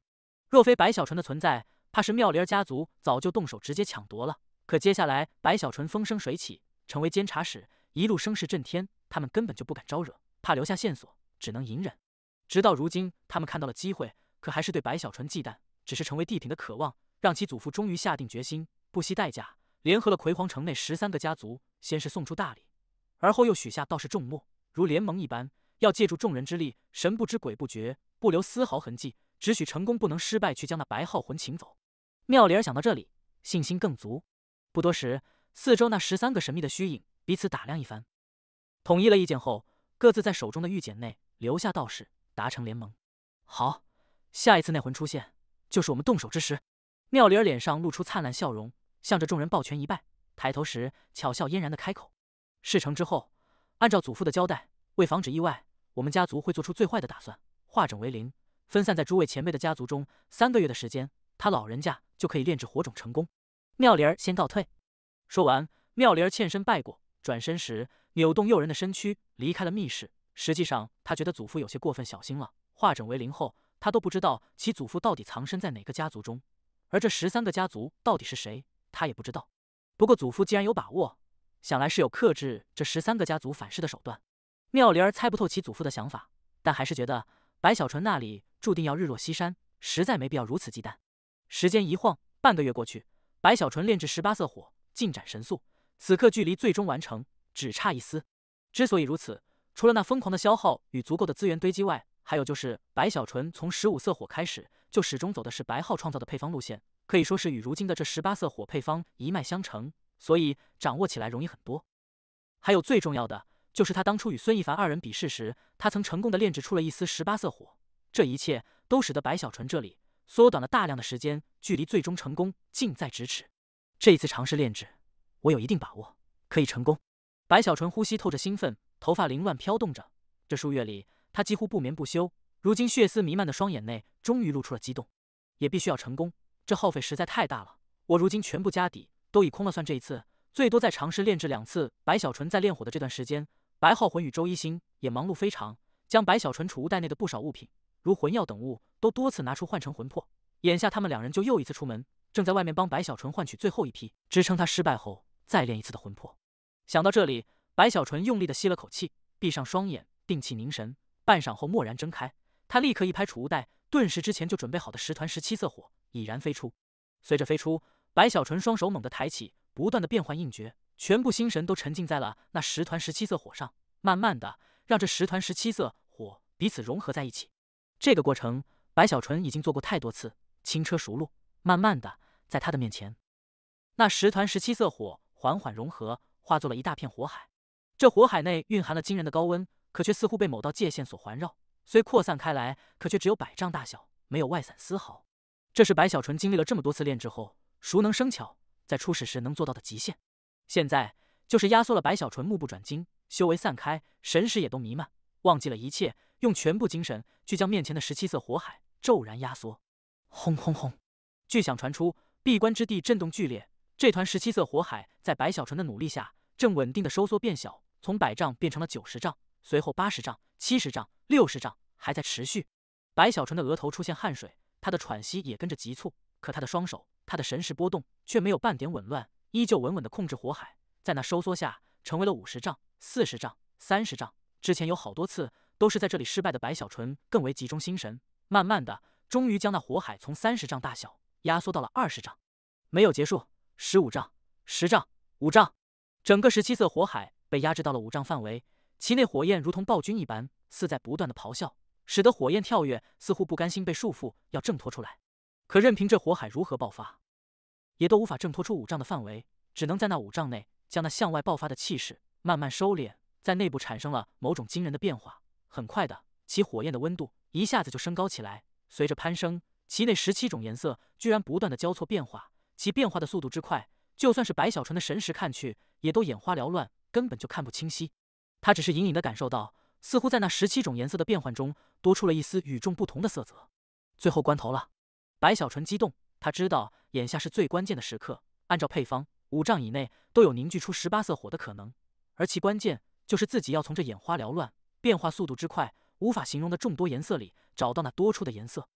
若非白小纯的存在，怕是妙龄儿家族早就动手直接抢夺了。可接下来，白小纯风生水起，成为监察使，一路声势震天，他们根本就不敢招惹，怕留下线索，只能隐忍。直到如今，他们看到了机会，可还是对白小纯忌惮，只是成为帝庭的渴望，让其祖父终于下定决心，不惜代价。联合了葵皇城内十三个家族，先是送出大礼，而后又许下道士众目如联盟一般，要借助众人之力，神不知鬼不觉，不留丝毫痕迹，只许成功，不能失败，去将那白号魂请走。妙莲儿想到这里，信心更足。不多时，四周那十三个神秘的虚影彼此打量一番，统一了意见后，各自在手中的玉简内留下道士，达成联盟。好，下一次那魂出现，就是我们动手之时。妙莲儿脸上露出灿烂笑容。向着众人抱拳一拜，抬头时巧笑嫣然的开口：“事成之后，按照祖父的交代，为防止意外，我们家族会做出最坏的打算，化整为零，分散在诸位前辈的家族中。三个月的时间，他老人家就可以炼制火种成功。”妙莲儿先告退。说完，妙莲儿欠身拜过，转身时扭动诱人的身躯离开了密室。实际上，他觉得祖父有些过分小心了。化整为零后，他都不知道其祖父到底藏身在哪个家族中，而这十三个家族到底是谁？他也不知道，不过祖父既然有把握，想来是有克制这十三个家族反噬的手段。妙莲儿猜不透其祖父的想法，但还是觉得白小纯那里注定要日落西山，实在没必要如此忌惮。时间一晃，半个月过去，白小纯炼制十八色火进展神速，此刻距离最终完成只差一丝。之所以如此，除了那疯狂的消耗与足够的资源堆积外，还有就是白小纯从十五色火开始就始终走的是白浩创造的配方路线。可以说是与如今的这十八色火配方一脉相承，所以掌握起来容易很多。还有最重要的，就是他当初与孙一凡二人比试时，他曾成功的炼制出了一丝十八色火，这一切都使得白小纯这里缩短了大量的时间，距离最终成功近在咫尺。这一次尝试炼制，我有一定把握可以成功。白小纯呼吸透着兴奋，头发凌乱飘动着。这数月里，他几乎不眠不休，如今血丝弥漫的双眼内终于露出了激动。也必须要成功。这耗费实在太大了，我如今全部家底都已空了。算这一次，最多再尝试炼制两次。白小纯在炼火的这段时间，白浩魂与周一星也忙碌非常，将白小纯储物袋内的不少物品，如魂药等物，都多次拿出换成魂魄。眼下他们两人就又一次出门，正在外面帮白小纯换取最后一批支撑他失败后再炼一次的魂魄。想到这里，白小纯用力地吸了口气，闭上双眼，定气凝神，半晌后蓦然睁开，他立刻一拍储物袋，顿时之前就准备好的十团十七色火。已然飞出，随着飞出，白小纯双手猛地抬起，不断的变换印诀，全部心神都沉浸在了那十团十七色火上，慢慢的让这十团十七色火彼此融合在一起。这个过程，白小纯已经做过太多次，轻车熟路。慢慢的，在他的面前，那十团十七色火缓缓融合，化作了一大片火海。这火海内蕴含了惊人的高温，可却似乎被某道界限所环绕，虽扩散开来，可却只有百丈大小，没有外散丝毫。这是白小纯经历了这么多次炼制后，熟能生巧，在初始时能做到的极限。现在就是压缩了。白小纯目不转睛，修为散开，神识也都弥漫，忘记了一切，用全部精神去将面前的十七色火海骤然压缩。轰轰轰！巨响传出，闭关之地震动剧烈。这团十七色火海在白小纯的努力下，正稳定的收缩变小，从百丈变成了九十丈，随后八十丈、七十丈、六十丈，还在持续。白小纯的额头出现汗水。他的喘息也跟着急促，可他的双手，他的神识波动却没有半点紊乱，依旧稳稳地控制火海，在那收缩下，成为了五十丈、四十丈、三十丈。之前有好多次都是在这里失败的，白小纯更为集中心神，慢慢的，终于将那火海从三十丈大小压缩到了二十丈。没有结束，十五丈、十丈、五丈，整个十七色火海被压制到了五丈范围，其内火焰如同暴君一般，似在不断地咆哮。使得火焰跳跃，似乎不甘心被束缚，要挣脱出来。可任凭这火海如何爆发，也都无法挣脱出五丈的范围，只能在那五丈内将那向外爆发的气势慢慢收敛，在内部产生了某种惊人的变化。很快的，其火焰的温度一下子就升高起来，随着攀升，其内十七种颜色居然不断的交错变化，其变化的速度之快，就算是白小纯的神识看去，也都眼花缭乱，根本就看不清晰。他只是隐隐的感受到。似乎在那十七种颜色的变换中多出了一丝与众不同的色泽。最后关头了，白小纯激动，他知道眼下是最关键的时刻。按照配方，五丈以内都有凝聚出十八色火的可能，而其关键就是自己要从这眼花缭乱、变化速度之快无法形容的众多颜色里找到那多出的颜色，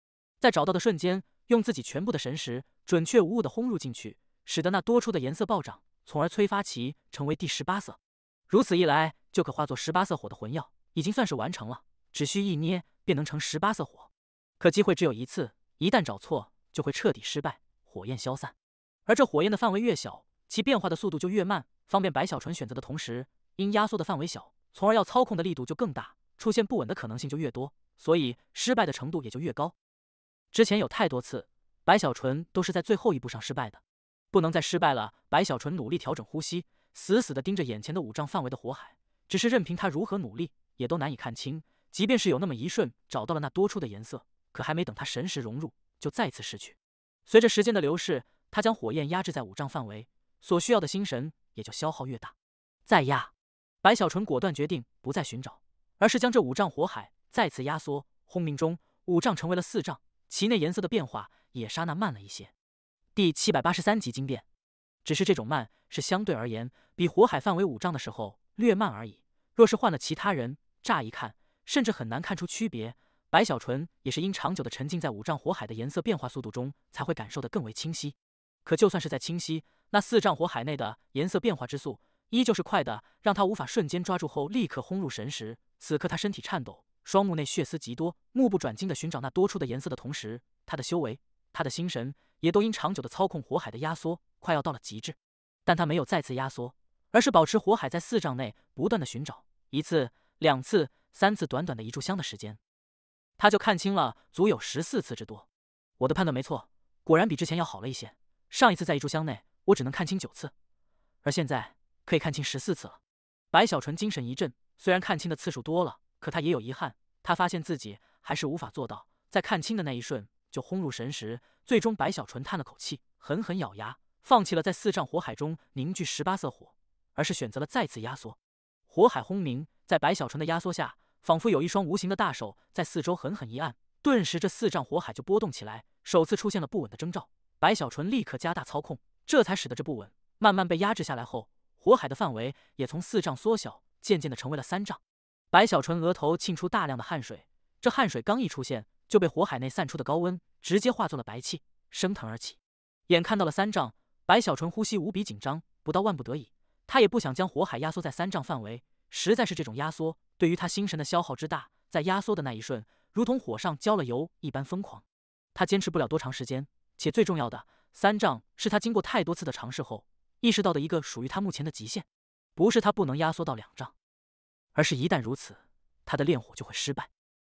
在找到的瞬间，用自己全部的神识准确无误的轰入进去，使得那多出的颜色暴涨，从而催发其成为第十八色。如此一来，就可化作十八色火的魂药。已经算是完成了，只需一捏便能成十八色火，可机会只有一次，一旦找错就会彻底失败，火焰消散。而这火焰的范围越小，其变化的速度就越慢，方便白小纯选择的同时，因压缩的范围小，从而要操控的力度就更大，出现不稳的可能性就越多，所以失败的程度也就越高。之前有太多次，白小纯都是在最后一步上失败的，不能再失败了。白小纯努力调整呼吸，死死的盯着眼前的五丈范围的火海，只是任凭他如何努力。也都难以看清，即便是有那么一瞬找到了那多出的颜色，可还没等他神识融入，就再次失去。随着时间的流逝，他将火焰压制在五丈范围，所需要的心神也就消耗越大。再压，白小纯果断决定不再寻找，而是将这五丈火海再次压缩。轰鸣中，五丈成为了四丈，其内颜色的变化也刹那慢了一些。第七百八十三集惊变，只是这种慢是相对而言，比火海范围五丈的时候略慢而已。若是换了其他人，乍一看，甚至很难看出区别。白小纯也是因长久的沉浸在五丈火海的颜色变化速度中，才会感受得更为清晰。可就算是在清晰，那四丈火海内的颜色变化之速，依旧是快的让他无法瞬间抓住后立刻轰入神识。此刻他身体颤抖，双目内血丝极多，目不转睛的寻找那多出的颜色的同时，他的修为、他的心神也都因长久的操控火海的压缩，快要到了极致。但他没有再次压缩，而是保持火海在四丈内不断的寻找一次。两次、三次，短短的一炷香的时间，他就看清了足有十四次之多。我的判断没错，果然比之前要好了一些。上一次在一炷香内，我只能看清九次，而现在可以看清十四次了。白小纯精神一振，虽然看清的次数多了，可他也有遗憾。他发现自己还是无法做到在看清的那一瞬就轰入神识。最终，白小纯叹了口气，狠狠咬牙，放弃了在四丈火海中凝聚十八色火，而是选择了再次压缩火海，轰鸣。在白小纯的压缩下，仿佛有一双无形的大手在四周狠狠一按，顿时这四丈火海就波动起来，首次出现了不稳的征兆。白小纯立刻加大操控，这才使得这不稳慢慢被压制下来。后，火海的范围也从四丈缩小，渐渐的成为了三丈。白小纯额头沁出大量的汗水，这汗水刚一出现，就被火海内散出的高温直接化作了白气，升腾而起。眼看到了三丈，白小纯呼吸无比紧张，不到万不得已，他也不想将火海压缩在三丈范围。实在是这种压缩对于他心神的消耗之大，在压缩的那一瞬，如同火上浇了油一般疯狂。他坚持不了多长时间，且最重要的三丈是他经过太多次的尝试后意识到的一个属于他目前的极限。不是他不能压缩到两丈，而是一旦如此，他的炼火就会失败。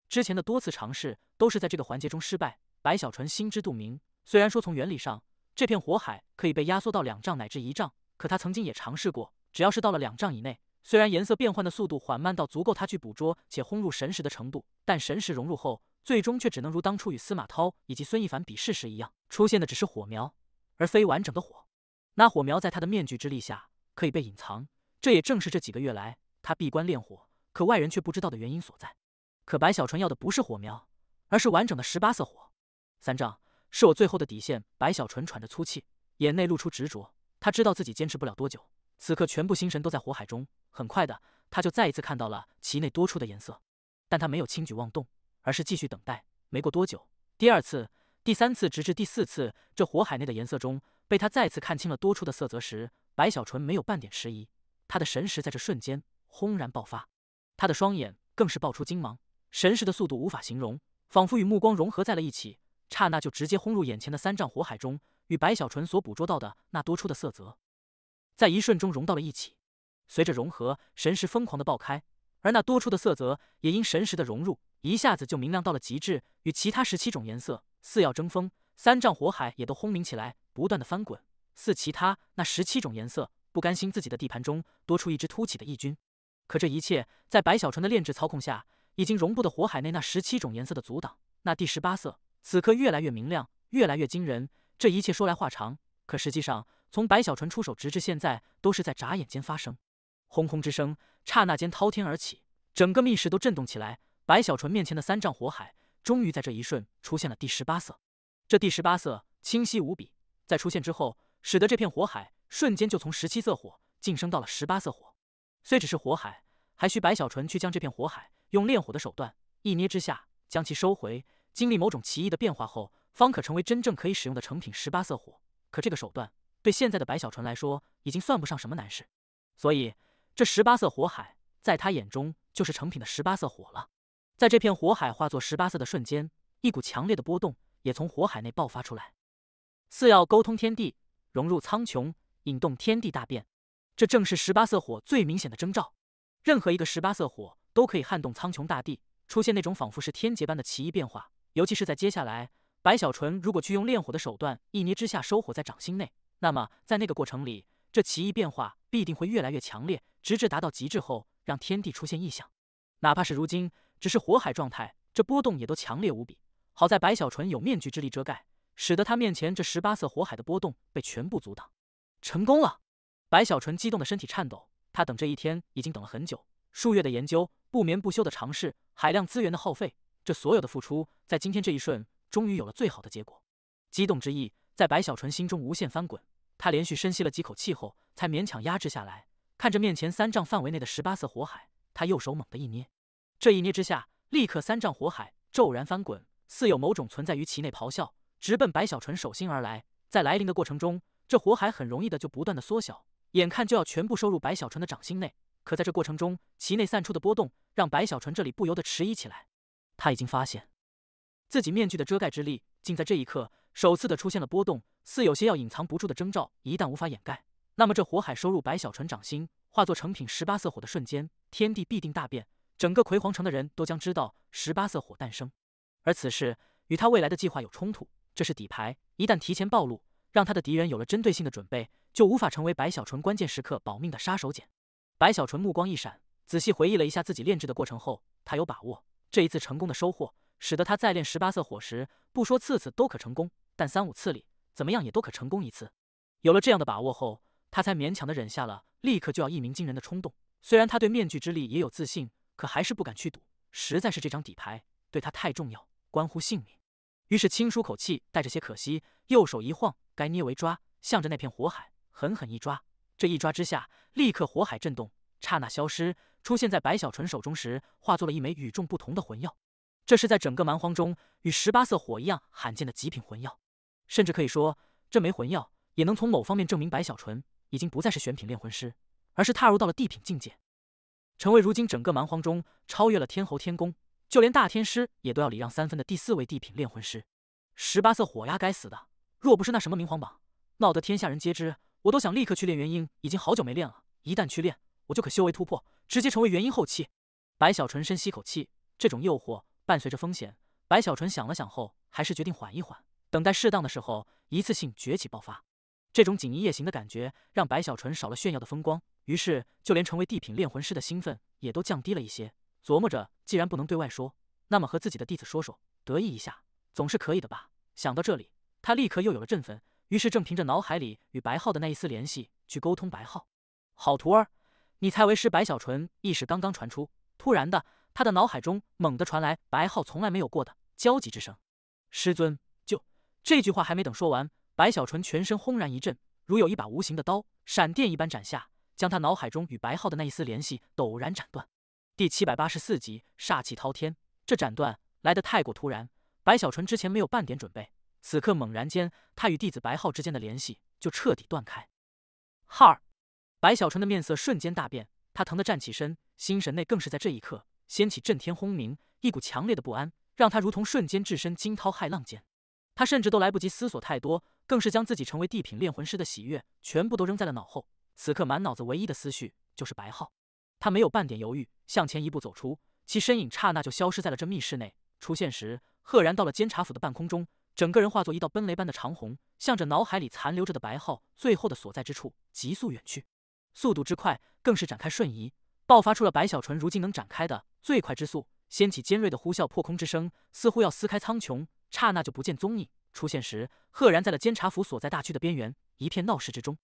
之前的多次尝试都是在这个环节中失败。白小纯心知肚明，虽然说从原理上这片火海可以被压缩到两丈乃至一丈，可他曾经也尝试过，只要是到了两丈以内。虽然颜色变换的速度缓慢到足够他去捕捉且轰入神识的程度，但神识融入后，最终却只能如当初与司马涛以及孙一凡比试时一样，出现的只是火苗，而非完整的火。那火苗在他的面具之力下可以被隐藏，这也正是这几个月来他闭关炼火，可外人却不知道的原因所在。可白小纯要的不是火苗，而是完整的十八色火。三丈，是我最后的底线。白小纯喘着粗气，眼内露出执着。他知道自己坚持不了多久，此刻全部心神都在火海中。很快的，他就再一次看到了其内多出的颜色，但他没有轻举妄动，而是继续等待。没过多久，第二次、第三次，直至第四次，这火海内的颜色中被他再次看清了多出的色泽时，白小纯没有半点迟疑，他的神识在这瞬间轰然爆发，他的双眼更是爆出金芒，神识的速度无法形容，仿佛与目光融合在了一起，刹那就直接轰入眼前的三丈火海中，与白小纯所捕捉到的那多出的色泽，在一瞬中融到了一起。随着融合，神识疯狂的爆开，而那多出的色泽也因神识的融入，一下子就明亮到了极致，与其他十七种颜色似要争锋。三丈火海也都轰鸣起来，不断的翻滚，似其他那十七种颜色不甘心自己的地盘中多出一只突起的异军。可这一切在白小纯的炼制操控下，已经容不得火海内那十七种颜色的阻挡。那第十八色此刻越来越明亮，越来越惊人。这一切说来话长，可实际上从白小纯出手直至现在，都是在眨眼间发生。轰轰之声，刹那间滔天而起，整个密室都震动起来。白小纯面前的三丈火海，终于在这一瞬出现了第十八色。这第十八色清晰无比，在出现之后，使得这片火海瞬间就从十七色火晋升到了十八色火。虽只是火海，还需白小纯去将这片火海用炼火的手段一捏之下，将其收回，经历某种奇异的变化后，方可成为真正可以使用的成品十八色火。可这个手段对现在的白小纯来说，已经算不上什么难事，所以。这十八色火海，在他眼中就是成品的十八色火了。在这片火海化作十八色的瞬间，一股强烈的波动也从火海内爆发出来，似要沟通天地，融入苍穹，引动天地大变。这正是十八色火最明显的征兆。任何一个十八色火都可以撼动苍穹大地，出现那种仿佛是天劫般的奇异变化。尤其是在接下来，白小纯如果去用炼火的手段，一捏之下收火在掌心内，那么在那个过程里。这奇异变化必定会越来越强烈，直至达到极致后，让天地出现异象。哪怕是如今只是火海状态，这波动也都强烈无比。好在白小纯有面具之力遮盖，使得他面前这十八色火海的波动被全部阻挡。成功了！白小纯激动的身体颤抖，他等这一天已经等了很久，数月的研究，不眠不休的尝试，海量资源的耗费，这所有的付出，在今天这一瞬，终于有了最好的结果。激动之意在白小纯心中无限翻滚。他连续深吸了几口气后，才勉强压制下来。看着面前三丈范围内的十八色火海，他右手猛地一捏。这一捏之下，立刻三丈火海骤然翻滚，似有某种存在于其内咆哮，直奔白小纯手心而来。在来临的过程中，这火海很容易的就不断的缩小，眼看就要全部收入白小纯的掌心内。可在这过程中，其内散出的波动，让白小纯这里不由得迟疑起来。他已经发现自己面具的遮盖之力，竟在这一刻。首次的出现了波动，似有些要隐藏不住的征兆。一旦无法掩盖，那么这火海收入白小纯掌心，化作成品十八色火的瞬间，天地必定大变，整个葵皇城的人都将知道十八色火诞生。而此事与他未来的计划有冲突，这是底牌。一旦提前暴露，让他的敌人有了针对性的准备，就无法成为白小纯关键时刻保命的杀手锏。白小纯目光一闪，仔细回忆了一下自己炼制的过程后，他有把握，这一次成功的收获，使得他在炼十八色火时，不说次次都可成功。但三五次里，怎么样也都可成功一次。有了这样的把握后，他才勉强的忍下了立刻就要一鸣惊人的冲动。虽然他对面具之力也有自信，可还是不敢去赌。实在是这张底牌对他太重要，关乎性命。于是轻舒口气，带着些可惜，右手一晃，该捏为抓，向着那片火海狠狠一抓。这一抓之下，立刻火海震动，刹那消失。出现在白小纯手中时，化作了一枚与众不同的魂药。这是在整个蛮荒中与十八色火一样罕见的极品魂药。甚至可以说，这枚魂药也能从某方面证明白小纯已经不再是玄品炼魂师，而是踏入到了地品境界，成为如今整个蛮荒中超越了天侯、天宫，就连大天师也都要礼让三分的第四位地品炼魂师。十八色火鸦，该死的！若不是那什么明皇榜闹得天下人皆知，我都想立刻去练元婴，已经好久没练了。一旦去练，我就可修为突破，直接成为元婴后期。白小纯深吸口气，这种诱惑伴随着风险。白小纯想了想后，还是决定缓一缓。等待适当的时候，一次性崛起爆发。这种锦衣夜行的感觉，让白小纯少了炫耀的风光，于是就连成为地品炼魂师的兴奋也都降低了一些。琢磨着，既然不能对外说，那么和自己的弟子说说得意一下，总是可以的吧？想到这里，他立刻又有了振奋。于是，正凭着脑海里与白浩的那一丝联系去沟通白浩：“好徒儿，你猜为师白小纯意识刚刚传出，突然的，他的脑海中猛地传来白浩从来没有过的焦急之声：师尊。”这句话还没等说完，白小纯全身轰然一震，如有一把无形的刀，闪电一般斩下，将他脑海中与白浩的那一丝联系陡然斩断。第七百八十四集，煞气滔天，这斩断来得太过突然，白小纯之前没有半点准备，此刻猛然间，他与弟子白浩之间的联系就彻底断开。浩儿，白小纯的面色瞬间大变，他疼得站起身，心神内更是在这一刻掀起震天轰鸣，一股强烈的不安让他如同瞬间置身惊涛骇浪间。他甚至都来不及思索太多，更是将自己成为地品炼魂师的喜悦全部都扔在了脑后。此刻满脑子唯一的思绪就是白浩，他没有半点犹豫，向前一步走出，其身影刹那就消失在了这密室内。出现时，赫然到了监察府的半空中，整个人化作一道奔雷般的长虹，向着脑海里残留着的白浩最后的所在之处急速远去，速度之快，更是展开瞬移，爆发出了白小纯如今能展开的最快之速，掀起尖锐的呼啸破空之声，似乎要撕开苍穹。刹那就不见踪影，出现时赫然在了监察府所在大区的边缘，一片闹市之中。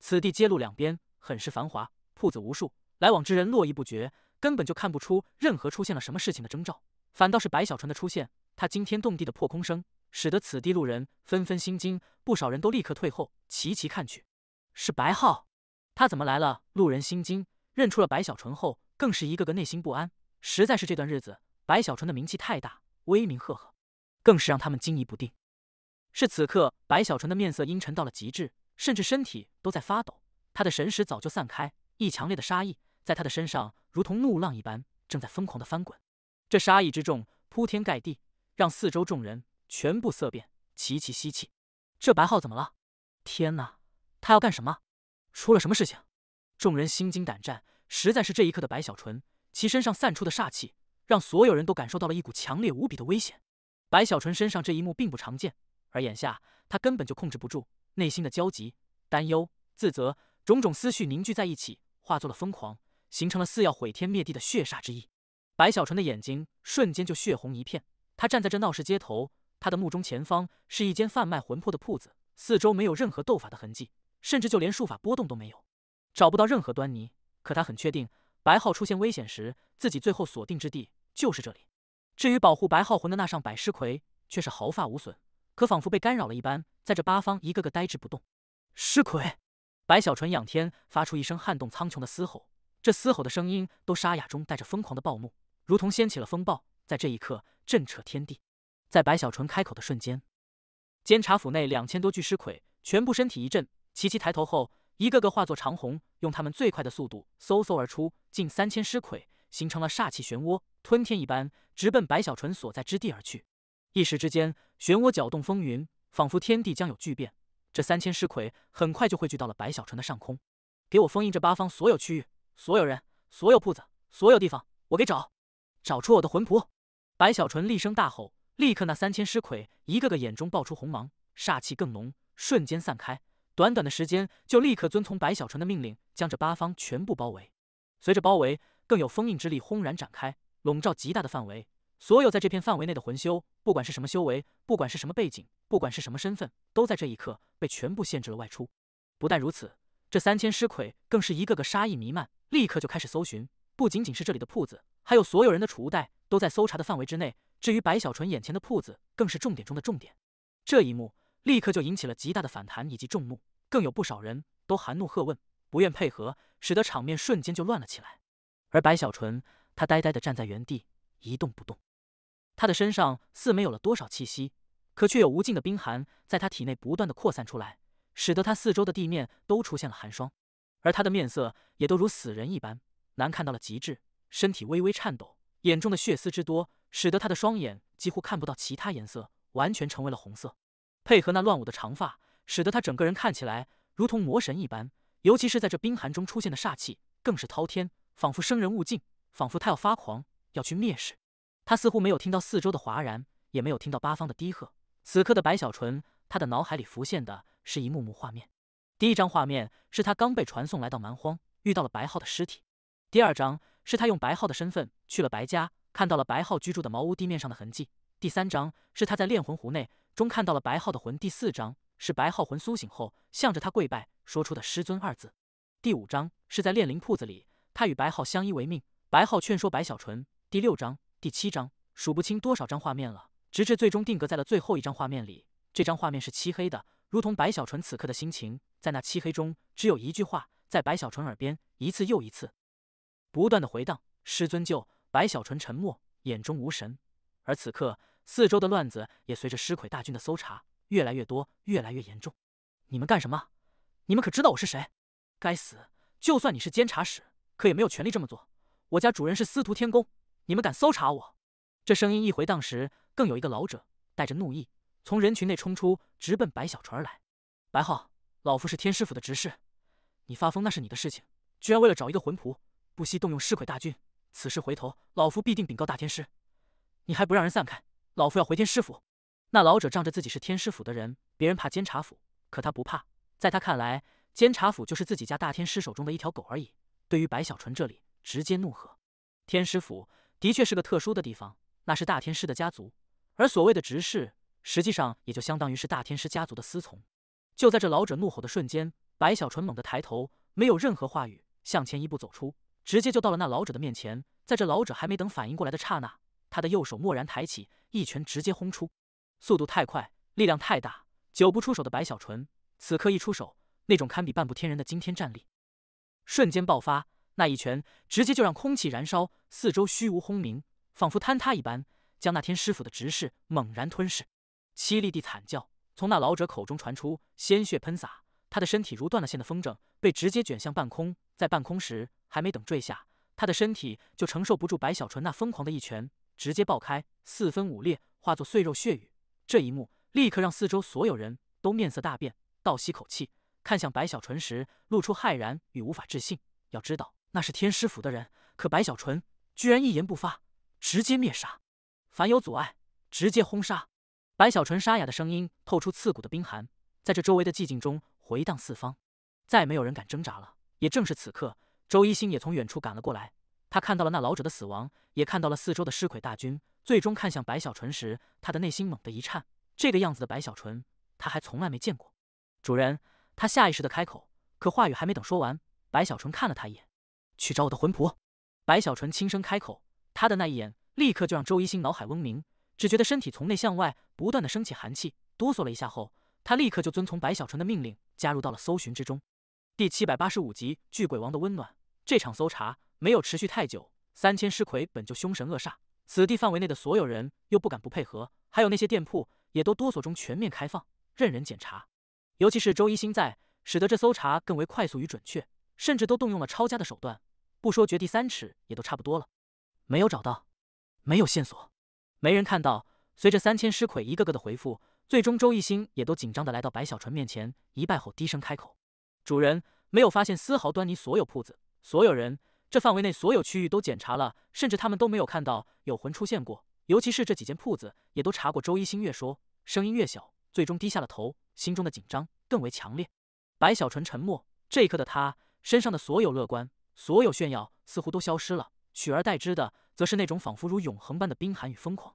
此地街路两边很是繁华，铺子无数，来往之人络绎不绝，根本就看不出任何出现了什么事情的征兆。反倒是白小纯的出现，他惊天动地的破空声，使得此地路人纷纷心惊，不少人都立刻退后，齐齐看去。是白浩，他怎么来了？路人心惊，认出了白小纯后，更是一个个内心不安。实在是这段日子，白小纯的名气太大，威名赫赫。更是让他们惊疑不定。是此刻，白小纯的面色阴沉到了极致，甚至身体都在发抖。他的神识早就散开，一强烈的杀意在他的身上如同怒浪一般，正在疯狂的翻滚。这杀意之重，铺天盖地，让四周众人全部色变，齐齐吸气。这白浩怎么了？天哪，他要干什么？出了什么事情？众人心惊胆战，实在是这一刻的白小纯，其身上散出的煞气，让所有人都感受到了一股强烈无比的危险。白小纯身上这一幕并不常见，而眼下他根本就控制不住内心的焦急、担忧、自责，种种思绪凝聚在一起，化作了疯狂，形成了似要毁天灭地的血煞之意。白小纯的眼睛瞬间就血红一片。他站在这闹市街头，他的目中前方是一间贩卖魂魄的铺子，四周没有任何斗法的痕迹，甚至就连术法波动都没有，找不到任何端倪。可他很确定，白浩出现危险时，自己最后锁定之地就是这里。至于保护白浩魂的那上百尸魁，却是毫发无损，可仿佛被干扰了一般，在这八方一个个呆滞不动。尸魁，白小纯仰天发出一声撼动苍穹的嘶吼，这嘶吼的声音都沙哑中带着疯狂的暴怒，如同掀起了风暴，在这一刻震彻天地。在白小纯开口的瞬间，监察府内两千多具尸魁全部身体一震，齐齐抬头后，一个个化作长虹，用他们最快的速度嗖嗖而出，近三千尸魁。形成了煞气漩涡，吞天一般，直奔白小纯所在之地而去。一时之间，漩涡搅动风云，仿佛天地将有巨变。这三千尸魁很快就汇聚到了白小纯的上空。给我封印这八方所有区域、所有人、所有铺子、所有地方，我给找找出我的魂仆！白小纯厉声大吼，立刻那三千尸魁一个个眼中爆出红芒，煞气更浓，瞬间散开。短短的时间就立刻遵从白小纯的命令，将这八方全部包围。随着包围。更有封印之力轰然展开，笼罩极大的范围，所有在这片范围内的魂修，不管是什么修为，不管是什么背景，不管是什么身份，都在这一刻被全部限制了外出。不但如此，这三千尸魁更是一个个杀意弥漫，立刻就开始搜寻，不仅仅是这里的铺子，还有所有人的储物袋都在搜查的范围之内。至于白小纯眼前的铺子，更是重点中的重点。这一幕立刻就引起了极大的反弹以及众怒，更有不少人都含怒喝问，不愿配合，使得场面瞬间就乱了起来。而白小纯，他呆呆地站在原地，一动不动。他的身上似没有了多少气息，可却有无尽的冰寒在他体内不断的扩散出来，使得他四周的地面都出现了寒霜。而他的面色也都如死人一般难看到了极致，身体微微颤抖，眼中的血丝之多，使得他的双眼几乎看不到其他颜色，完全成为了红色，配合那乱舞的长发，使得他整个人看起来如同魔神一般。尤其是在这冰寒中出现的煞气，更是滔天。仿佛生人勿近，仿佛他要发狂，要去蔑视。他似乎没有听到四周的哗然，也没有听到八方的低喝。此刻的白小纯，他的脑海里浮现的是一幕幕画面。第一张画面是他刚被传送来到蛮荒，遇到了白浩的尸体。第二张是他用白浩的身份去了白家，看到了白浩居住的茅屋地面上的痕迹。第三张是他在炼魂湖内中看到了白浩的魂。第四张是白浩魂苏醒后向着他跪拜，说出的“师尊”二字。第五张是在炼灵铺子里。他与白浩相依为命，白浩劝说白小纯。第六章、第七章，数不清多少张画面了，直至最终定格在了最后一张画面里。这张画面是漆黑的，如同白小纯此刻的心情。在那漆黑中，只有一句话在白小纯耳边一次又一次不断的回荡：“师尊救！”白小纯沉默，眼中无神。而此刻，四周的乱子也随着尸魁大军的搜查越来越多，越来越严重。你们干什么？你们可知道我是谁？该死！就算你是监察使。可也没有权利这么做。我家主人是司徒天公，你们敢搜查我？这声音一回荡时，更有一个老者带着怒意从人群内冲出，直奔白小纯而来。白浩，老夫是天师府的执事，你发疯那是你的事情，居然为了找一个魂仆不惜动用尸鬼大军，此事回头老夫必定禀告大天师。你还不让人散开？老夫要回天师府。那老者仗着自己是天师府的人，别人怕监察府，可他不怕。在他看来，监察府就是自己家大天师手中的一条狗而已。对于白小纯这里，直接怒喝：“天师府的确是个特殊的地方，那是大天师的家族，而所谓的执事，实际上也就相当于是大天师家族的私从。”就在这老者怒吼的瞬间，白小纯猛地抬头，没有任何话语，向前一步走出，直接就到了那老者的面前。在这老者还没等反应过来的刹那，他的右手蓦然抬起，一拳直接轰出，速度太快，力量太大。久不出手的白小纯，此刻一出手，那种堪比半步天人的惊天战力。瞬间爆发，那一拳直接就让空气燃烧，四周虚无轰鸣，仿佛坍塌一般，将那天师傅的执事猛然吞噬。凄厉地惨叫从那老者口中传出，鲜血喷洒，他的身体如断了线的风筝，被直接卷向半空。在半空时，还没等坠下，他的身体就承受不住白小纯那疯狂的一拳，直接爆开，四分五裂，化作碎肉血雨。这一幕立刻让四周所有人都面色大变，倒吸口气。看向白小纯时，露出骇然与无法置信。要知道，那是天师府的人，可白小纯居然一言不发，直接灭杀，凡有阻碍，直接轰杀。白小纯沙哑的声音透出刺骨的冰寒，在这周围的寂静中回荡四方。再没有人敢挣扎了。也正是此刻，周一星也从远处赶了过来。他看到了那老者的死亡，也看到了四周的尸鬼大军。最终看向白小纯时，他的内心猛地一颤。这个样子的白小纯，他还从来没见过。主人。他下意识的开口，可话语还没等说完，白小纯看了他一眼，去找我的魂仆。白小纯轻声开口，他的那一眼立刻就让周一星脑海嗡鸣，只觉得身体从内向外不断的升起寒气，哆嗦了一下后，他立刻就遵从白小纯的命令，加入到了搜寻之中。第七百八十五集《巨鬼王的温暖》，这场搜查没有持续太久，三千尸魁本就凶神恶煞，此地范围内的所有人又不敢不配合，还有那些店铺也都哆嗦中全面开放，任人检查。尤其是周一星在，使得这搜查更为快速与准确，甚至都动用了抄家的手段，不说掘地三尺，也都差不多了。没有找到，没有线索，没人看到。随着三千尸魁一个个的回复，最终周一星也都紧张的来到白小纯面前一拜后，低声开口：“主人，没有发现丝毫端倪。所有铺子，所有人，这范围内所有区域都检查了，甚至他们都没有看到有魂出现过。尤其是这几间铺子，也都查过。”周一星越说，声音越小，最终低下了头。心中的紧张更为强烈。白小纯沉默，这一刻的他身上的所有乐观、所有炫耀，似乎都消失了，取而代之的，则是那种仿佛如永恒般的冰寒与疯狂。